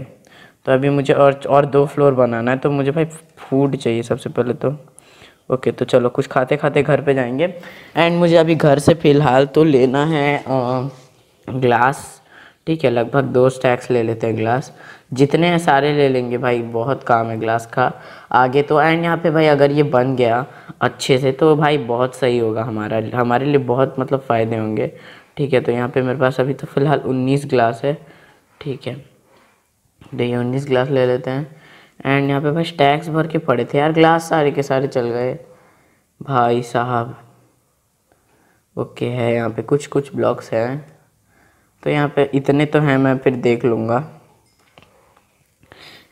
तो अभी मुझे और और दो फ्लोर बनाना है तो मुझे भाई फूड चाहिए सबसे पहले तो ओके तो चलो कुछ खाते खाते घर पे जाएंगे एंड मुझे अभी घर से फ़िलहाल तो लेना है आ, ग्लास ठीक है लगभग दो स्टैक्स ले लेते हैं ग्लास जितने हैं सारे ले लेंगे भाई बहुत काम है ग्लास का आगे तो एंड यहाँ पे भाई अगर ये बन गया अच्छे से तो भाई बहुत सही होगा हमारा हमारे लिए बहुत मतलब फ़ायदे होंगे ठीक है तो यहाँ पे मेरे पास अभी तो फ़िलहाल उन्नीस ग्लास है ठीक है देखिए उन्नीस ग्लास ले लेते हैं एंड यहाँ पे भाई टैक्स भर के पड़े थे यार ग्लास सारे के सारे चल गए भाई साहब ओके है यहाँ पर कुछ कुछ ब्लॉक्स हैं तो यहाँ पे इतने तो हैं मैं फिर देख लूँगा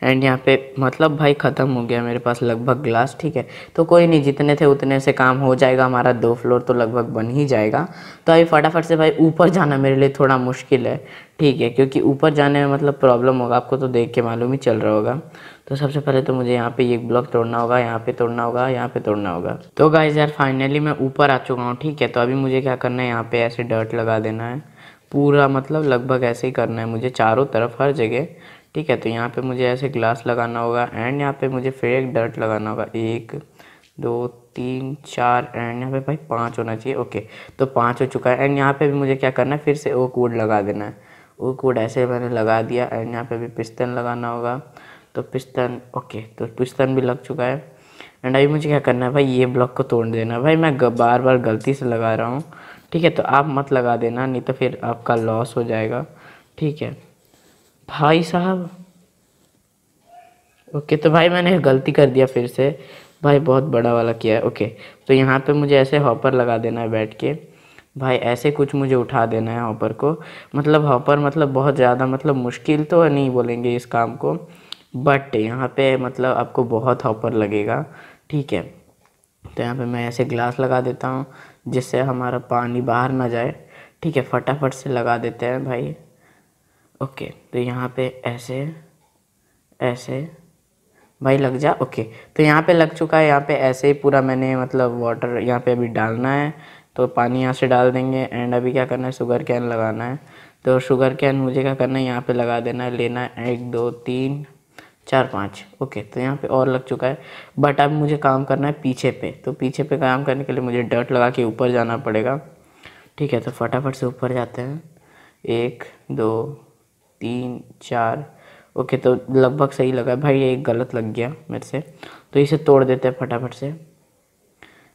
एंड यहाँ पे मतलब भाई ख़त्म हो गया मेरे पास लगभग ग्लास ठीक है तो कोई नहीं जितने थे उतने से काम हो जाएगा हमारा दो फ्लोर तो लगभग बन ही जाएगा तो अभी फटाफट से भाई ऊपर जाना मेरे लिए थोड़ा मुश्किल है ठीक है क्योंकि ऊपर जाने में मतलब प्रॉब्लम होगा आपको तो देख के मालूम ही चल रहा होगा तो सबसे पहले तो मुझे यहाँ पे एक ब्लॉक तोड़ना होगा यहाँ पे तोड़ना होगा यहाँ पे तोड़ना होगा तो गाइज यार फाइनली मैं ऊपर आ चुका हूँ ठीक है तो अभी मुझे क्या करना है यहाँ पे ऐसे डर्ट लगा देना है पूरा मतलब लगभग ऐसे ही करना है मुझे चारों तरफ हर जगह ठीक है तो यहाँ पे मुझे ऐसे ग्लास लगाना होगा एंड यहाँ पे मुझे फिर एक डर्ट लगाना होगा एक दो तीन चार एंड यहाँ पे भाई पाँच होना चाहिए ओके तो पाँच हो चुका है एंड यहाँ पे भी मुझे क्या करना है फिर से ओक वुड लगा देना है ओक वुड ऐसे मैंने लगा दिया एंड यहाँ पे भी पिस्तन लगाना होगा तो पिस्तन ओके तो पिस्तन भी लग चुका है एंड अभी मुझे क्या करना है भाई ये ब्लॉक को तोड़ देना भाई मैं बार बार गलती से लगा रहा हूँ ठीक है तो आप मत लगा देना नहीं तो फिर आपका लॉस हो जाएगा ठीक है भाई साहब ओके तो भाई मैंने गलती कर दिया फिर से भाई बहुत बड़ा वाला किया है ओके तो यहाँ पे मुझे ऐसे हॉपर लगा देना है बैठ के भाई ऐसे कुछ मुझे उठा देना है हॉपर को मतलब हॉपर मतलब बहुत ज़्यादा मतलब मुश्किल तो नहीं बोलेंगे इस काम को बट यहाँ पे मतलब आपको बहुत हॉपर लगेगा ठीक है तो यहाँ पे मैं ऐसे ग्लास लगा देता हूँ जिससे हमारा पानी बाहर ना जाए ठीक है फटाफट से लगा देते हैं भाई ओके तो यहाँ पे ऐसे ऐसे भाई लग जा ओके तो यहाँ पे लग चुका है यहाँ पे ऐसे ही पूरा मैंने मतलब वाटर यहाँ पे अभी डालना है तो पानी यहाँ से डाल देंगे एंड अभी क्या करना है शुगर कैन लगाना है तो शुगर कैन मुझे क्या करना है यहाँ पे लगा देना है लेना है एक दो तीन चार पाँच ओके तो यहाँ पे और लग चुका है बट अब मुझे काम करना है पीछे पे तो पीछे पे काम करने के लिए मुझे डट लगा के ऊपर जाना पड़ेगा ठीक है तो फटाफट से ऊपर जाते हैं एक दो तीन चार ओके तो लगभग सही लगा भाई ये एक गलत लग गया मेरे से तो इसे तोड़ देते हैं फटाफट से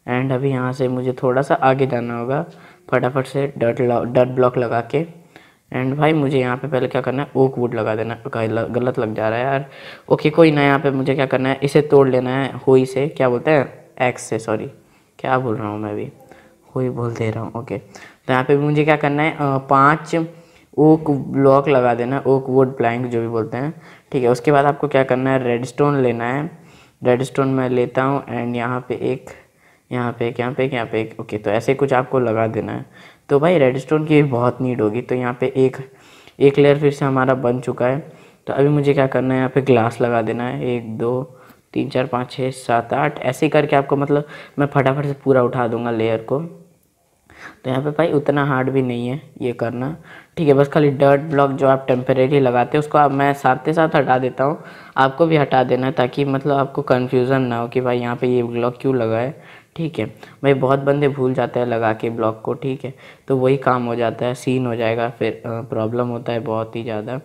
एंड अभी यहाँ से मुझे थोड़ा सा आगे जाना होगा फटाफट से डट डट ब्लॉक लगा के एंड भाई मुझे यहाँ पे पहले क्या करना है ओक वुड लगा देना है गलत लग जा रहा है यार ओके कोई ना यहाँ पे मुझे क्या करना है इसे तोड़ लेना है हुई से क्या बोलते हैं एक्स से सॉरी क्या बोल रहा हूँ मैं भी हुई बोल दे रहा हूँ ओके तो यहाँ पे मुझे क्या करना है पाँच ओक ब्लॉक लगा देना है ओक वुड ब्लैंक जो भी बोलते हैं ठीक है उसके बाद आपको क्या करना है रेड स्टोन लेना है रेड स्टोन मैं लेता हूँ एंड यहाँ पर एक यहाँ पे यहाँ पे यहाँ पे एक ओके तो ऐसे कुछ आपको लगा देना है तो भाई रेडस्टोन की बहुत नीड होगी तो यहाँ पे एक एक लेयर फिर से हमारा बन चुका है तो अभी मुझे क्या करना है यहाँ पे ग्लास लगा देना है एक दो तीन चार पाँच छः सात आठ ऐसे करके आपको मतलब मैं फटाफट से पूरा उठा दूंगा लेयर को तो यहाँ पे भाई उतना हार्ड भी नहीं है ये करना ठीक है बस खाली डर्ट ब्लॉक जो आप टेम्परेरी लगाते हैं उसको आप मैं साथ ही साथ हटा देता हूँ आपको भी हटा देना ताकि मतलब आपको कन्फ्यूज़न ना हो कि भाई यहाँ पे ये ब्लॉक क्यों लगा है ठीक है भाई बहुत बंदे भूल जाते हैं लगा के ब्लॉक को ठीक है तो वही काम हो जाता है सीन हो जाएगा फिर प्रॉब्लम होता है बहुत ही ज़्यादा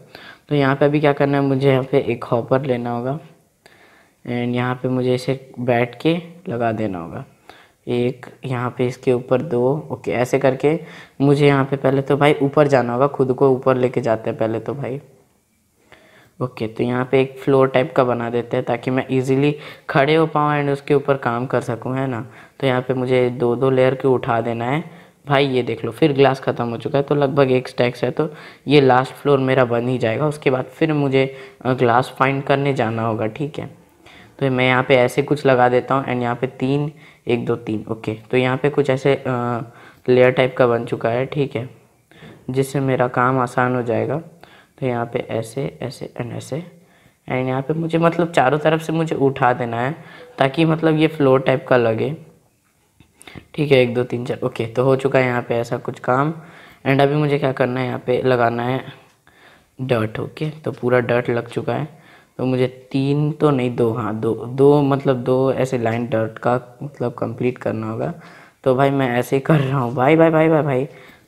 तो यहाँ पे अभी क्या करना है मुझे यहाँ पे एक हॉपर लेना होगा एंड यहाँ पे मुझे इसे बैठ के लगा देना होगा एक यहाँ पे इसके ऊपर दो ओके ऐसे करके मुझे यहाँ पे पहले तो भाई ऊपर जाना होगा खुद को ऊपर लेके जाते हैं पहले तो भाई ओके तो यहाँ पे एक फ्लोर टाइप का बना देते हैं ताकि मैं इजीली खड़े हो पाऊँ एंड उसके ऊपर काम कर सकूँ है ना तो यहाँ पे मुझे दो दो लेयर के उठा देना है भाई ये देख लो फिर ग्लास ख़त्म हो चुका है तो लगभग एक स्टैक्स है तो ये लास्ट फ्लोर मेरा बन ही जाएगा उसके बाद फिर मुझे ग्लास फाइंड करने जाना होगा ठीक है तो मैं यहाँ पर ऐसे कुछ लगा देता हूँ एंड यहाँ पर तीन एक दो तीन ओके तो यहाँ पर कुछ ऐसे लेयर टाइप का बन चुका है ठीक है जिससे मेरा काम आसान हो जाएगा तो यहाँ पे ऐसे ऐसे एंड ऐसे एंड यहाँ पे मुझे मतलब चारों तरफ से मुझे उठा देना है ताकि मतलब ये फ्लोर टाइप का लगे ठीक है एक दो तीन चार ओके तो हो चुका है यहाँ पे ऐसा कुछ काम एंड अभी मुझे क्या करना है यहाँ पे लगाना है डर्ट ओके तो पूरा डर्ट लग चुका है तो मुझे तीन तो नहीं दो हाँ दो दो मतलब दो ऐसे लाइन डर्ट का मतलब कंप्लीट करना होगा तो भाई मैं ऐसे ही कर रहा हूँ भाई भाई भाई भाई भाई, भाई।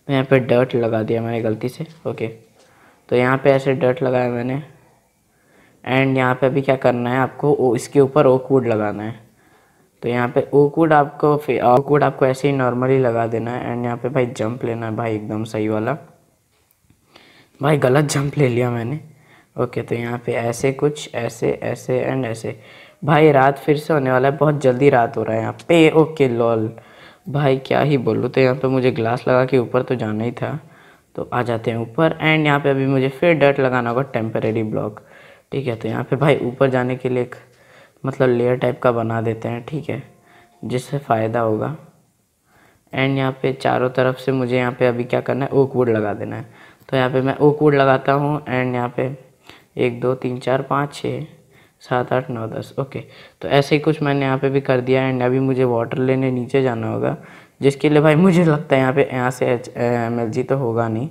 तो यहाँ पे डर्ट लगा दिया मैंने गलती से ओके तो यहाँ पे ऐसे डट लगाया मैंने एंड यहाँ पे अभी क्या करना है आपको इसके ऊपर ओक वुड लगाना है तो यहाँ पे ओक वुड आपको ओक वुड आपको ऐसे ही नॉर्मली लगा देना है एंड यहाँ पे भाई जंप लेना है भाई एकदम सही वाला भाई गलत जंप ले लिया मैंने ओके तो यहाँ पे ऐसे कुछ ऐसे ऐसे एंड ऐसे भाई रात फिर से होने वाला है बहुत जल्दी रात हो रहा है यहाँ पे ओके लॉल भाई क्या ही बोलूँ तो यहाँ पे तो मुझे ग्लास लगा के ऊपर तो जाना ही था तो आ जाते हैं ऊपर एंड यहाँ पे अभी मुझे फिर डर्ट लगाना होगा टेम्परेरी ब्लॉक ठीक है तो यहाँ पे भाई ऊपर जाने के लिए एक मतलब लेयर टाइप का बना देते हैं ठीक है जिससे फ़ायदा होगा एंड यहाँ पे चारों तरफ से मुझे यहाँ पे अभी क्या करना है ओक वुड लगा देना है तो यहाँ पे मैं ओक वुड लगाता हूँ एंड यहाँ पे एक दो तीन चार पाँच छः सात आठ नौ दस ओके तो ऐसे ही कुछ मैंने यहाँ पे भी कर दिया एंड अभी मुझे वाटर लेने नीचे जाना होगा जिसके लिए भाई मुझे लगता है यहाँ पे यहाँ से एच एम तो होगा नहीं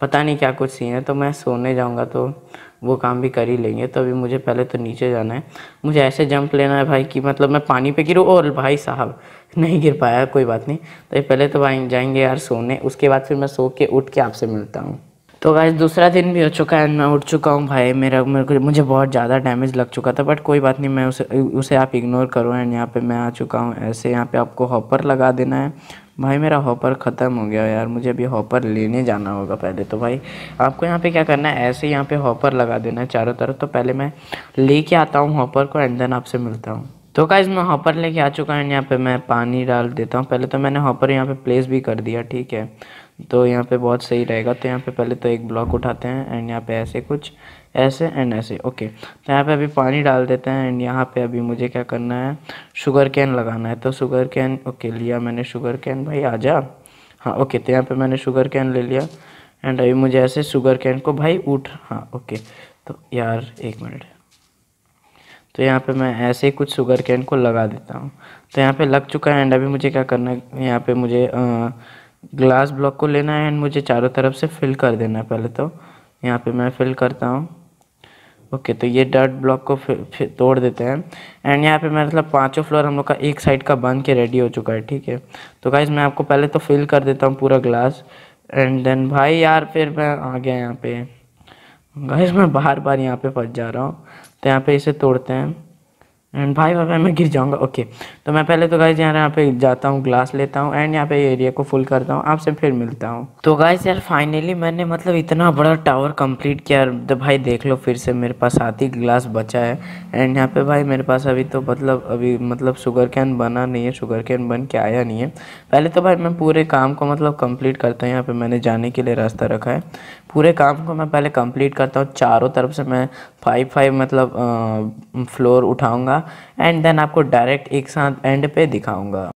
पता नहीं क्या कुछ सीन है तो मैं सोने जाऊँगा तो वो काम भी कर ही लेंगे तो अभी मुझे पहले तो नीचे जाना है मुझे ऐसे जंप लेना है भाई कि मतलब मैं पानी पे गिरूँ और भाई साहब नहीं गिर पाया कोई बात नहीं तो पहले तो भाई जाएंगे यार सोने उसके बाद फिर मैं सो के उठ के आपसे मिलता हूँ तो गाइज दूसरा दिन भी हो चुका है मैं उठ चुका हूँ भाई मेरा मेरे को मुझे बहुत ज़्यादा डैमेज लग चुका था बट कोई बात नहीं मैं उसे उसे आप इग्नोर करो एंड यहाँ पे मैं आ चुका हूँ ऐसे यहाँ पे आपको हॉपर लगा देना है भाई मेरा हॉपर ख़त्म हो गया यार मुझे अभी हॉपर लेने जाना होगा पहले तो भाई आपको यहाँ पे क्या करना है ऐसे यहाँ पे हॉपर लगा देना है चारों तरफ तो पहले मैं लेके आता हूँ हॉपर को एंड देन आपसे मिलता हूँ तो गाइज मैं हॉपर लेके आ चुका है यहाँ पे मैं पानी डाल देता हूँ पहले तो मैंने हॉपर यहाँ पे प्लेस भी कर दिया ठीक है तो यहाँ पे बहुत सही रहेगा तो यहाँ पे पहले तो एक ब्लॉक उठाते हैं एंड यहाँ पे ऐसे कुछ ऐसे एंड ऐसे ओके तो यहाँ पे अभी पानी डाल देते हैं एंड यहाँ पे अभी मुझे क्या करना है शुगर कैन लगाना है तो शुगर कैन ओके लिया मैंने शुगर कैन भाई आ जा हाँ ओके तो यहाँ पे मैंने शुगर कैन ले लिया एंड अभी मुझे ऐसे शुगर कैन को भाई उठ हाँ ओके तो यार एक मिनट तो यहाँ पे मैं ऐसे ही कुछ शुगर कैन को लगा देता हूँ तो यहाँ पे लग चुका है एंड अभी मुझे क्या करना है यहाँ पे मुझे आ, ग्लास ब्लॉक को लेना है एंड मुझे चारों तरफ से फिल कर देना है पहले तो यहाँ पे मैं फिल करता हूँ ओके तो ये डर्ट ब्लॉक को फिर, फिर तोड़ देते हैं एंड यहाँ पे मैं मतलब पांचों फ्लोर हम लोग का एक साइड का बन के रेडी हो चुका है ठीक है तो गाइज मैं आपको पहले तो फिल कर देता हूँ पूरा ग्लास एंड देन भाई यार फिर मैं आ गया यहाँ पे गाइज मैं बार बार यहाँ पे फंस जा रहा हूँ तो यहाँ पे इसे तोड़ते हैं एंड भाई भाई मैं गिर जाऊंगा ओके तो मैं पहले तो गाइज यार यहाँ पे जाता हूँ ग्लास लेता हूँ एंड यहाँ पे एरिया को फुल करता हूँ आपसे फिर मिलता हूँ तो गाइज यार फाइनली मैंने मतलब इतना बड़ा टावर कंप्लीट किया तो भाई देख लो फिर से मेरे पास ही ग्लास बचा है एंड यहाँ पे भाई मेरे पास अभी तो मतलब अभी मतलब शुगर कैन बना नहीं है शुगर कैन बन के आया नहीं है पहले तो भाई मैं पूरे काम को मतलब कम्प्लीट करता हूँ यहाँ पर मैंने जाने के लिए रास्ता रखा है पूरे काम को मैं पहले कंप्लीट करता हूँ चारों तरफ से मैं फाइव फाइव मतलब आ, फ्लोर उठाऊँगा एंड देन आपको डायरेक्ट एक साथ एंड पे दिखाऊँगा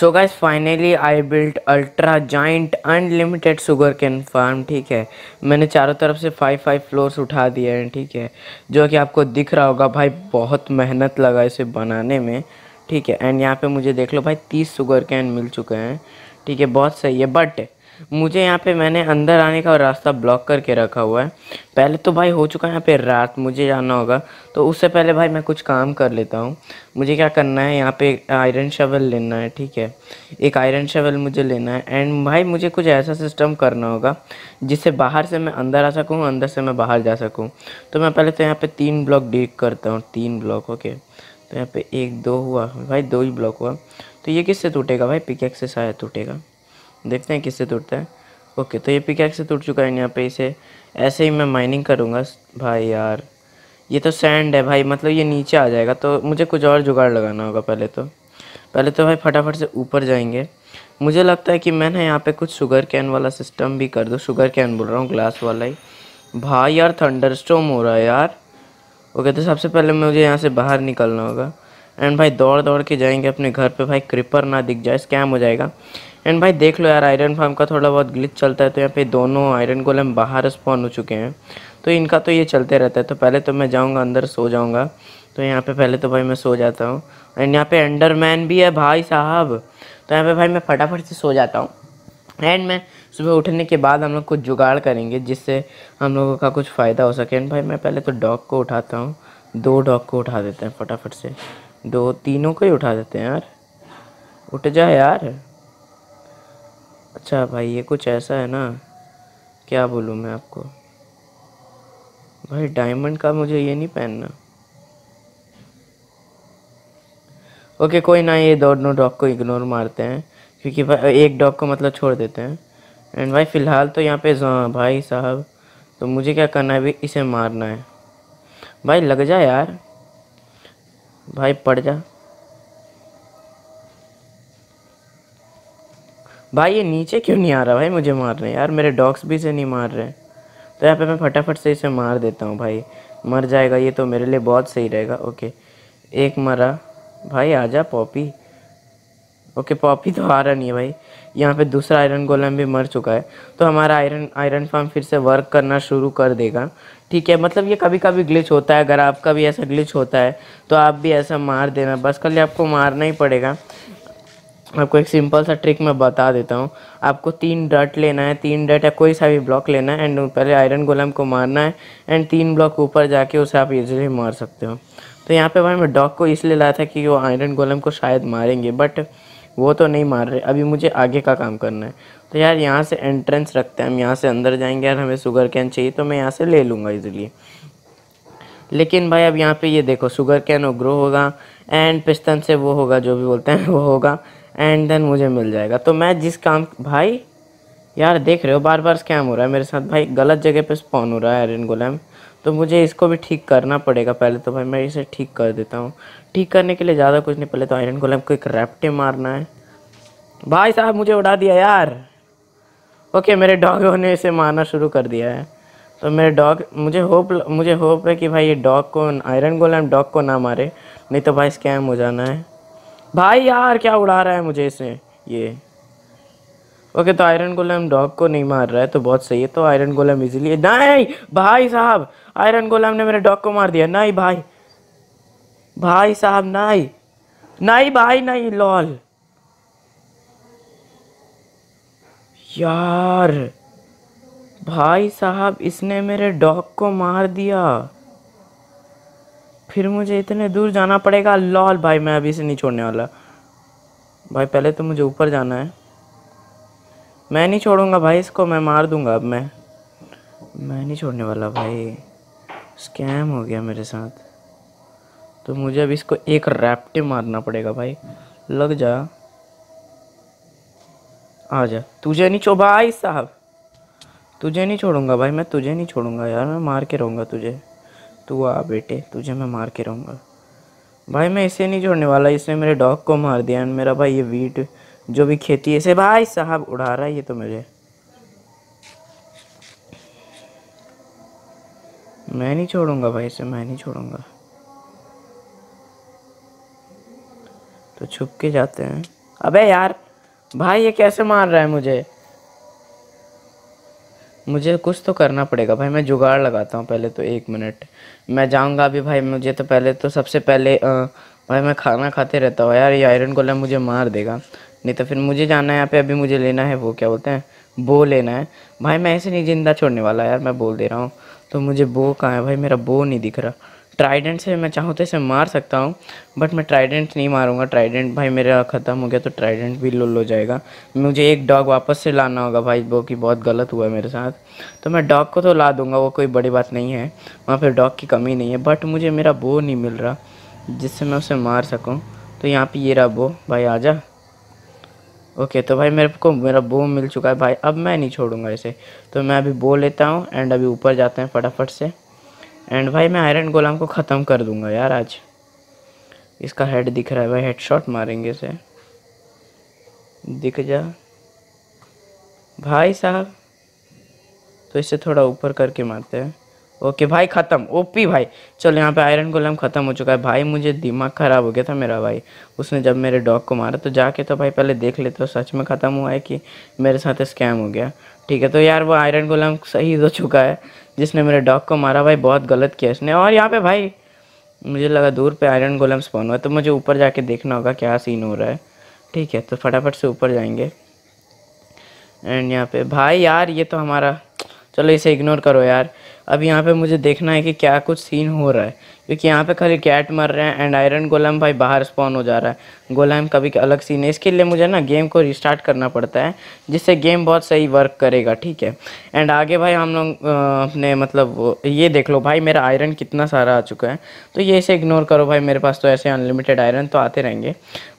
so guys finally I built ultra giant unlimited sugar cane farm ठीक है मैंने चारों तरफ से फाइव फाइव फ्लोर्स उठा दिए हैं ठीक है जो कि आपको दिख रहा होगा भाई बहुत मेहनत लगा इसे बनाने में ठीक है एंड यहाँ पे मुझे देख लो भाई तीस शुगर कैन मिल चुके हैं ठीक है बहुत सही है बट मुझे यहाँ पे मैंने अंदर आने का रास्ता ब्लॉक करके रखा हुआ है पहले तो भाई हो चुका है यहाँ पे रात मुझे जाना होगा तो उससे पहले भाई मैं कुछ काम कर लेता हूँ मुझे क्या करना है यहाँ पे आयरन शवल लेना है ठीक है एक आयरन शवल मुझे लेना है एंड भाई मुझे कुछ ऐसा सिस्टम करना होगा जिससे बाहर से मैं अंदर आ सकूँ अंदर से मैं बाहर जा सकूँ तो मैं पहले तो यहाँ पर तीन ब्लॉक डिग करता हूँ तीन ब्लॉक ओके तो यहाँ पर एक दो हुआ भाई दो ही ब्लॉक हुआ तो ये किससे टूटेगा भाई पिकैक्स से शायद टूटेगा देखते हैं किससे टूटता है ओके तो ये पिकैक्स से टूट चुका है यहाँ पे इसे ऐसे ही मैं माइनिंग करूँगा भाई यार ये तो सैंड है भाई मतलब ये नीचे आ जाएगा तो मुझे कुछ और जुगाड़ लगाना होगा पहले तो पहले तो भाई फटाफट से ऊपर जाएंगे मुझे लगता है कि मैं ना यहाँ पे कुछ शुगर कैन वाला सिस्टम भी कर दूँ शुगर कैन बोल रहा हूँ ग्लास वाला ही भाई यार थंडरस्टॉम हो रहा है यार ओके तो सबसे पहले मुझे यहाँ से बाहर निकलना होगा एंड भाई दौड़ दौड़ के जाएंगे अपने घर पे भाई क्रिपर ना दिख जाए स्कैम हो जाएगा एंड भाई देख लो यार आयरन फार्म का थोड़ा बहुत ग्लिच चलता है तो यहाँ पे दोनों आयरन गोलम बाहर स्पॉन हो चुके हैं तो इनका तो ये चलते रहता है तो पहले तो मैं जाऊँगा अंदर सो जाऊँगा तो यहाँ पे पहले तो भाई मैं सो जाता हूँ एंड यहाँ पे अंडरमैन भी है भाई साहब तो यहाँ पे भाई मैं फटाफट से सो जाता हूँ एंड मैं सुबह उठने के बाद हम लोग कुछ जुगाड़ करेंगे जिससे हम लोगों का कुछ फ़ायदा हो सके एंड भाई मैं पहले तो डॉग को उठाता हूँ दो डॉग को उठा देते हैं फटाफट से दो तीनों को ही उठा देते हैं यार उठ जाए यार अच्छा भाई ये कुछ ऐसा है ना क्या बोलूँ मैं आपको भाई डायमंड का मुझे ये नहीं पहनना ओके कोई ना ये दोनों डॉग को इग्नोर मारते हैं क्योंकि भाई एक डॉग को मतलब छोड़ देते हैं एंड भाई फ़िलहाल तो यहाँ पे भाई साहब तो मुझे क्या करना है भी इसे मारना है भाई लग जा यार भाई पड़ जा भाई ये नीचे क्यों नहीं आ रहा भाई मुझे मार रहे यार मेरे डॉग्स भी इसे नहीं मार रहे तो यहाँ पे मैं फटाफट से इसे मार देता हूँ भाई मर जाएगा ये तो मेरे लिए बहुत सही रहेगा ओके एक मरा भाई आजा पॉपी ओके पॉपी तो आ रहा नहीं है भाई यहाँ पे दूसरा आयरन गोलम भी मर चुका है तो हमारा आयरन आयरन फार्म फिर से वर्क करना शुरू कर देगा ठीक है मतलब ये कभी कभी ग्लिच होता है अगर आपका भी ऐसा ग्लिच होता है तो आप भी ऐसा मार देना बस खाली आपको मारना ही पड़ेगा आपको एक सिंपल सा ट्रिक मैं बता देता हूँ आपको तीन डट लेना है तीन डट या कोई सा भी ब्लॉक लेना है एंड पहले आयरन गोलम को मारना है एंड तीन ब्लॉक ऊपर जाके उसे आप इजीली मार सकते हो तो यहाँ पे भाई मैं डॉग को इसलिए लाया था कि वो आयरन गोलम को शायद मारेंगे बट वो तो नहीं मार रहे अभी मुझे आगे का काम करना है तो यार यहाँ से एंट्रेंस रखते हैं हम यहाँ से अंदर जाएंगे यार हमें शुगर कैन चाहिए तो मैं यहाँ से ले लूँगा इजीली लेकिन भाई अब यहाँ पे ये देखो शुगर कैन ग्रो होगा एंड पिस्तन से वो होगा जो भी बोलते हैं वो होगा एंड देन मुझे मिल जाएगा तो मैं जिस काम भाई यार देख रहे हो बार बार स्कैम हो रहा है मेरे साथ भाई गलत जगह पर स्पॉन हो रहा है एरिन गुलाम तो मुझे इसको भी ठीक करना पड़ेगा पहले तो भाई मैं इसे ठीक कर देता हूँ ठीक करने के लिए ज़्यादा कुछ नहीं पहले तो आयरन गोलम को एक रैप्टे मारना है भाई साहब मुझे उड़ा दिया यार ओके मेरे डॉग ने इसे मारना शुरू कर दिया है तो मेरे डॉग मुझे होप मुझे होप है कि भाई ये डॉग को आयरन गोलम डॉग को ना मारे नहीं तो भाई स्कैम हो जाना है भाई यार क्या उड़ा रहा है मुझे इसे ये ओके तो आयरन गोलम डॉग को नहीं मार रहा है तो बहुत सही है तो आयरन गोलम इजीली नहीं भाई साहब आयरन गोलम ने मेरे डॉग को मार दिया नहीं भाई भाई साहब नहीं नहीं भाई नहीं लॉल यार भाई साहब इसने मेरे डॉग को मार दिया फिर मुझे इतने दूर जाना पड़ेगा लॉल भाई मैं अभी से नहीं छोड़ने वाला भाई पहले तो मुझे ऊपर जाना है मैं नहीं छोड़ूंगा भाई इसको मैं मार दूंगा अब मैं मैं नहीं छोड़ने वाला भाई स्कैम हो गया मेरे साथ तो मुझे अब इसको एक रैप्टे मारना पड़ेगा भाई लग जा आ जा तुझे नहीं छो भाई साहब तुझे नहीं छोड़ूंगा भाई मैं तुझे नहीं छोड़ूंगा यार मैं मार के रहूँगा तुझे तू आ बेटे तुझे मैं मार के रहूँगा भाई मैं इसे नहीं छोड़ने वाला इसने मेरे डॉग को मार दिया एंड मेरा भाई ये वीट जो भी खेती है इसे भाई साहब उड़ा रहा है ये तो मुझे मैं नहीं छोड़ूंगा भाई इसे मैं नहीं छोड़ूंगा तो छुप के जाते हैं अबे यार भाई ये कैसे मार रहा है मुझे मुझे कुछ तो करना पड़ेगा भाई मैं जुगाड़ लगाता हूँ पहले तो एक मिनट मैं जाऊँगा अभी भाई मुझे तो पहले तो सबसे पहले आ, भाई मैं खाना खाते रहता हूँ यार ये आयरन गोलम मुझे मार देगा नहीं तो फिर मुझे जाना है यहाँ पे अभी मुझे लेना है वो क्या बोलते हैं बो लेना है भाई मैं ऐसे नहीं जिंदा छोड़ने वाला यार मैं बोल दे रहा हूँ तो मुझे बो कहाँ है भाई मेरा बो नहीं दिख रहा ट्राइडेंट से मैं चाहूँ तो इसे मार सकता हूँ बट मैं ट्राइडेंट नहीं मारूंगा ट्राइडेंट भाई मेरा ख़त्म हो गया तो ट्राइडेंट भी लुल हो जाएगा मुझे एक डॉग वापस से लाना होगा भाई वो कि बहुत गलत हुआ है मेरे साथ तो मैं डॉग को तो ला दूंगा वो कोई बड़ी बात नहीं है वहाँ पर डॉग की कमी नहीं है बट मुझे मेरा बो नहीं मिल रहा जिससे मैं उसे मार सकूँ तो यहाँ पर ये रहा बो भाई आ जा ओके तो भाई मेरे को मेरा बो मिल चुका है भाई अब मैं नहीं छोड़ूंगा इसे तो मैं अभी बो लेता हूँ एंड अभी ऊपर जाते हैं फटाफट से एंड भाई मैं आयरन गोलाम को ख़त्म कर दूंगा यार आज इसका हेड दिख रहा है भाई हेड शॉट मारेंगे इसे दिख जा भाई साहब तो इसे थोड़ा ऊपर करके मारते हैं ओके भाई ख़त्म ओपी भाई चलो यहाँ पे आयरन गोलाम ख़त्म हो चुका है भाई मुझे दिमाग ख़राब हो गया था मेरा भाई उसने जब मेरे डॉग को मारा तो जाके तो भाई पहले देख लेते हो सच में ख़त्म हुआ है कि मेरे साथ स्कैम हो गया ठीक है तो यार वो आयरन गोलाम सही हो चुका है जिसने मेरे डॉग को मारा भाई बहुत गलत किया इसने और यहाँ पे भाई मुझे लगा दूर पे आयरन गोलम स्पॉन हुआ तो मुझे ऊपर जाके देखना होगा क्या सीन हो रहा है ठीक है तो फटाफट से ऊपर जाएंगे एंड यहाँ पे भाई यार ये तो हमारा चलो इसे इग्नोर करो यार अब यहाँ पे मुझे देखना है कि क्या कुछ सीन हो रहा है क्योंकि यहाँ पे खाली कैट मर रहे हैं एंड आयरन गोलम भाई बाहर स्पॉन हो जा रहा है गोलम कभी अलग सीन है इसके लिए मुझे ना गेम को रिस्टार्ट करना पड़ता है जिससे गेम बहुत सही वर्क करेगा ठीक है एंड आगे भाई हम लोग अपने मतलब ये देख लो भाई मेरा आयरन कितना सारा आ चुका है तो ये इसे इग्नोर करो भाई मेरे पास तो ऐसे अनलिमिटेड आयरन तो आते रहेंगे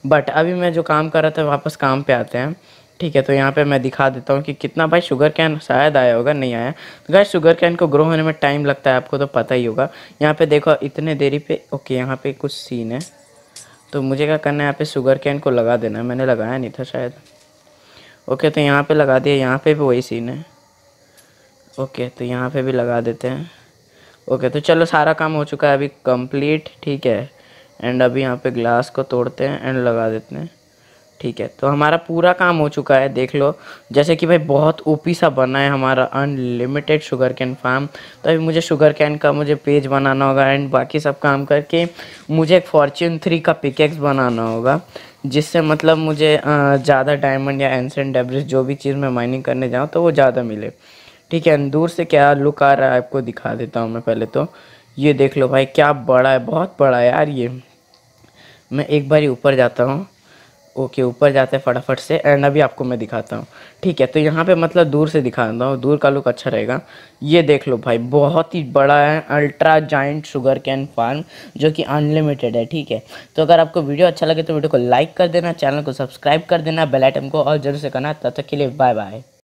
बट अभी मैं जो काम कर रहा था वापस काम पर आते हैं ठीक है तो यहाँ पे मैं दिखा देता हूँ कि कितना भाई शुगर कैन शायद आया होगा नहीं आया तो गाय शुगर कैन को ग्रो होने में टाइम लगता है आपको तो पता ही होगा यहाँ पे देखो इतने देरी पे ओके यहाँ पे कुछ सीन है तो मुझे क्या करना है यहाँ पे शुगर कैन को लगा देना है मैंने लगाया नहीं था शायद ओके तो यहाँ पर लगा दिया यहाँ पर भी वही सीन है ओके तो यहाँ पर भी लगा देते हैं ओके तो चलो सारा काम हो चुका है अभी कम्प्लीट ठीक है एंड अभी यहाँ पर ग्लास को तोड़ते हैं एंड लगा देते हैं ठीक है तो हमारा पूरा काम हो चुका है देख लो जैसे कि भाई बहुत ओपी सा बना है हमारा अनलिमिटेड शुगर कैन फार्म तो अभी मुझे शुगर कैन का मुझे पेज बनाना होगा एंड बाकी सब काम करके मुझे एक फॉर्च्यून थ्री का पिकेक्स बनाना होगा जिससे मतलब मुझे ज़्यादा डायमंड या एंसेंट डेब्रिज जो भी चीज़ मैं माइनिंग करने जाऊँ तो वो ज़्यादा मिले ठीक है दूर से क्या लुक आ रहा है आपको दिखा देता हूँ मैं पहले तो ये देख लो भाई क्या बड़ा है बहुत बड़ा है यार ये मैं एक बार ही ऊपर जाता हूँ ओके ऊपर जाते हैं फटाफट से एंड अभी आपको मैं दिखाता हूँ ठीक है तो यहाँ पे मतलब दूर से दिखा हूँ दूर का लुक अच्छा रहेगा ये देख लो भाई बहुत ही बड़ा है ultra giant sugar cane farm जो कि अनलिमिटेड है ठीक है तो अगर आपको वीडियो अच्छा लगे तो वीडियो को लाइक कर देना चैनल को सब्सक्राइब कर देना बेलाइटम को और जरूर से करना तब तक के लिए बाय बाय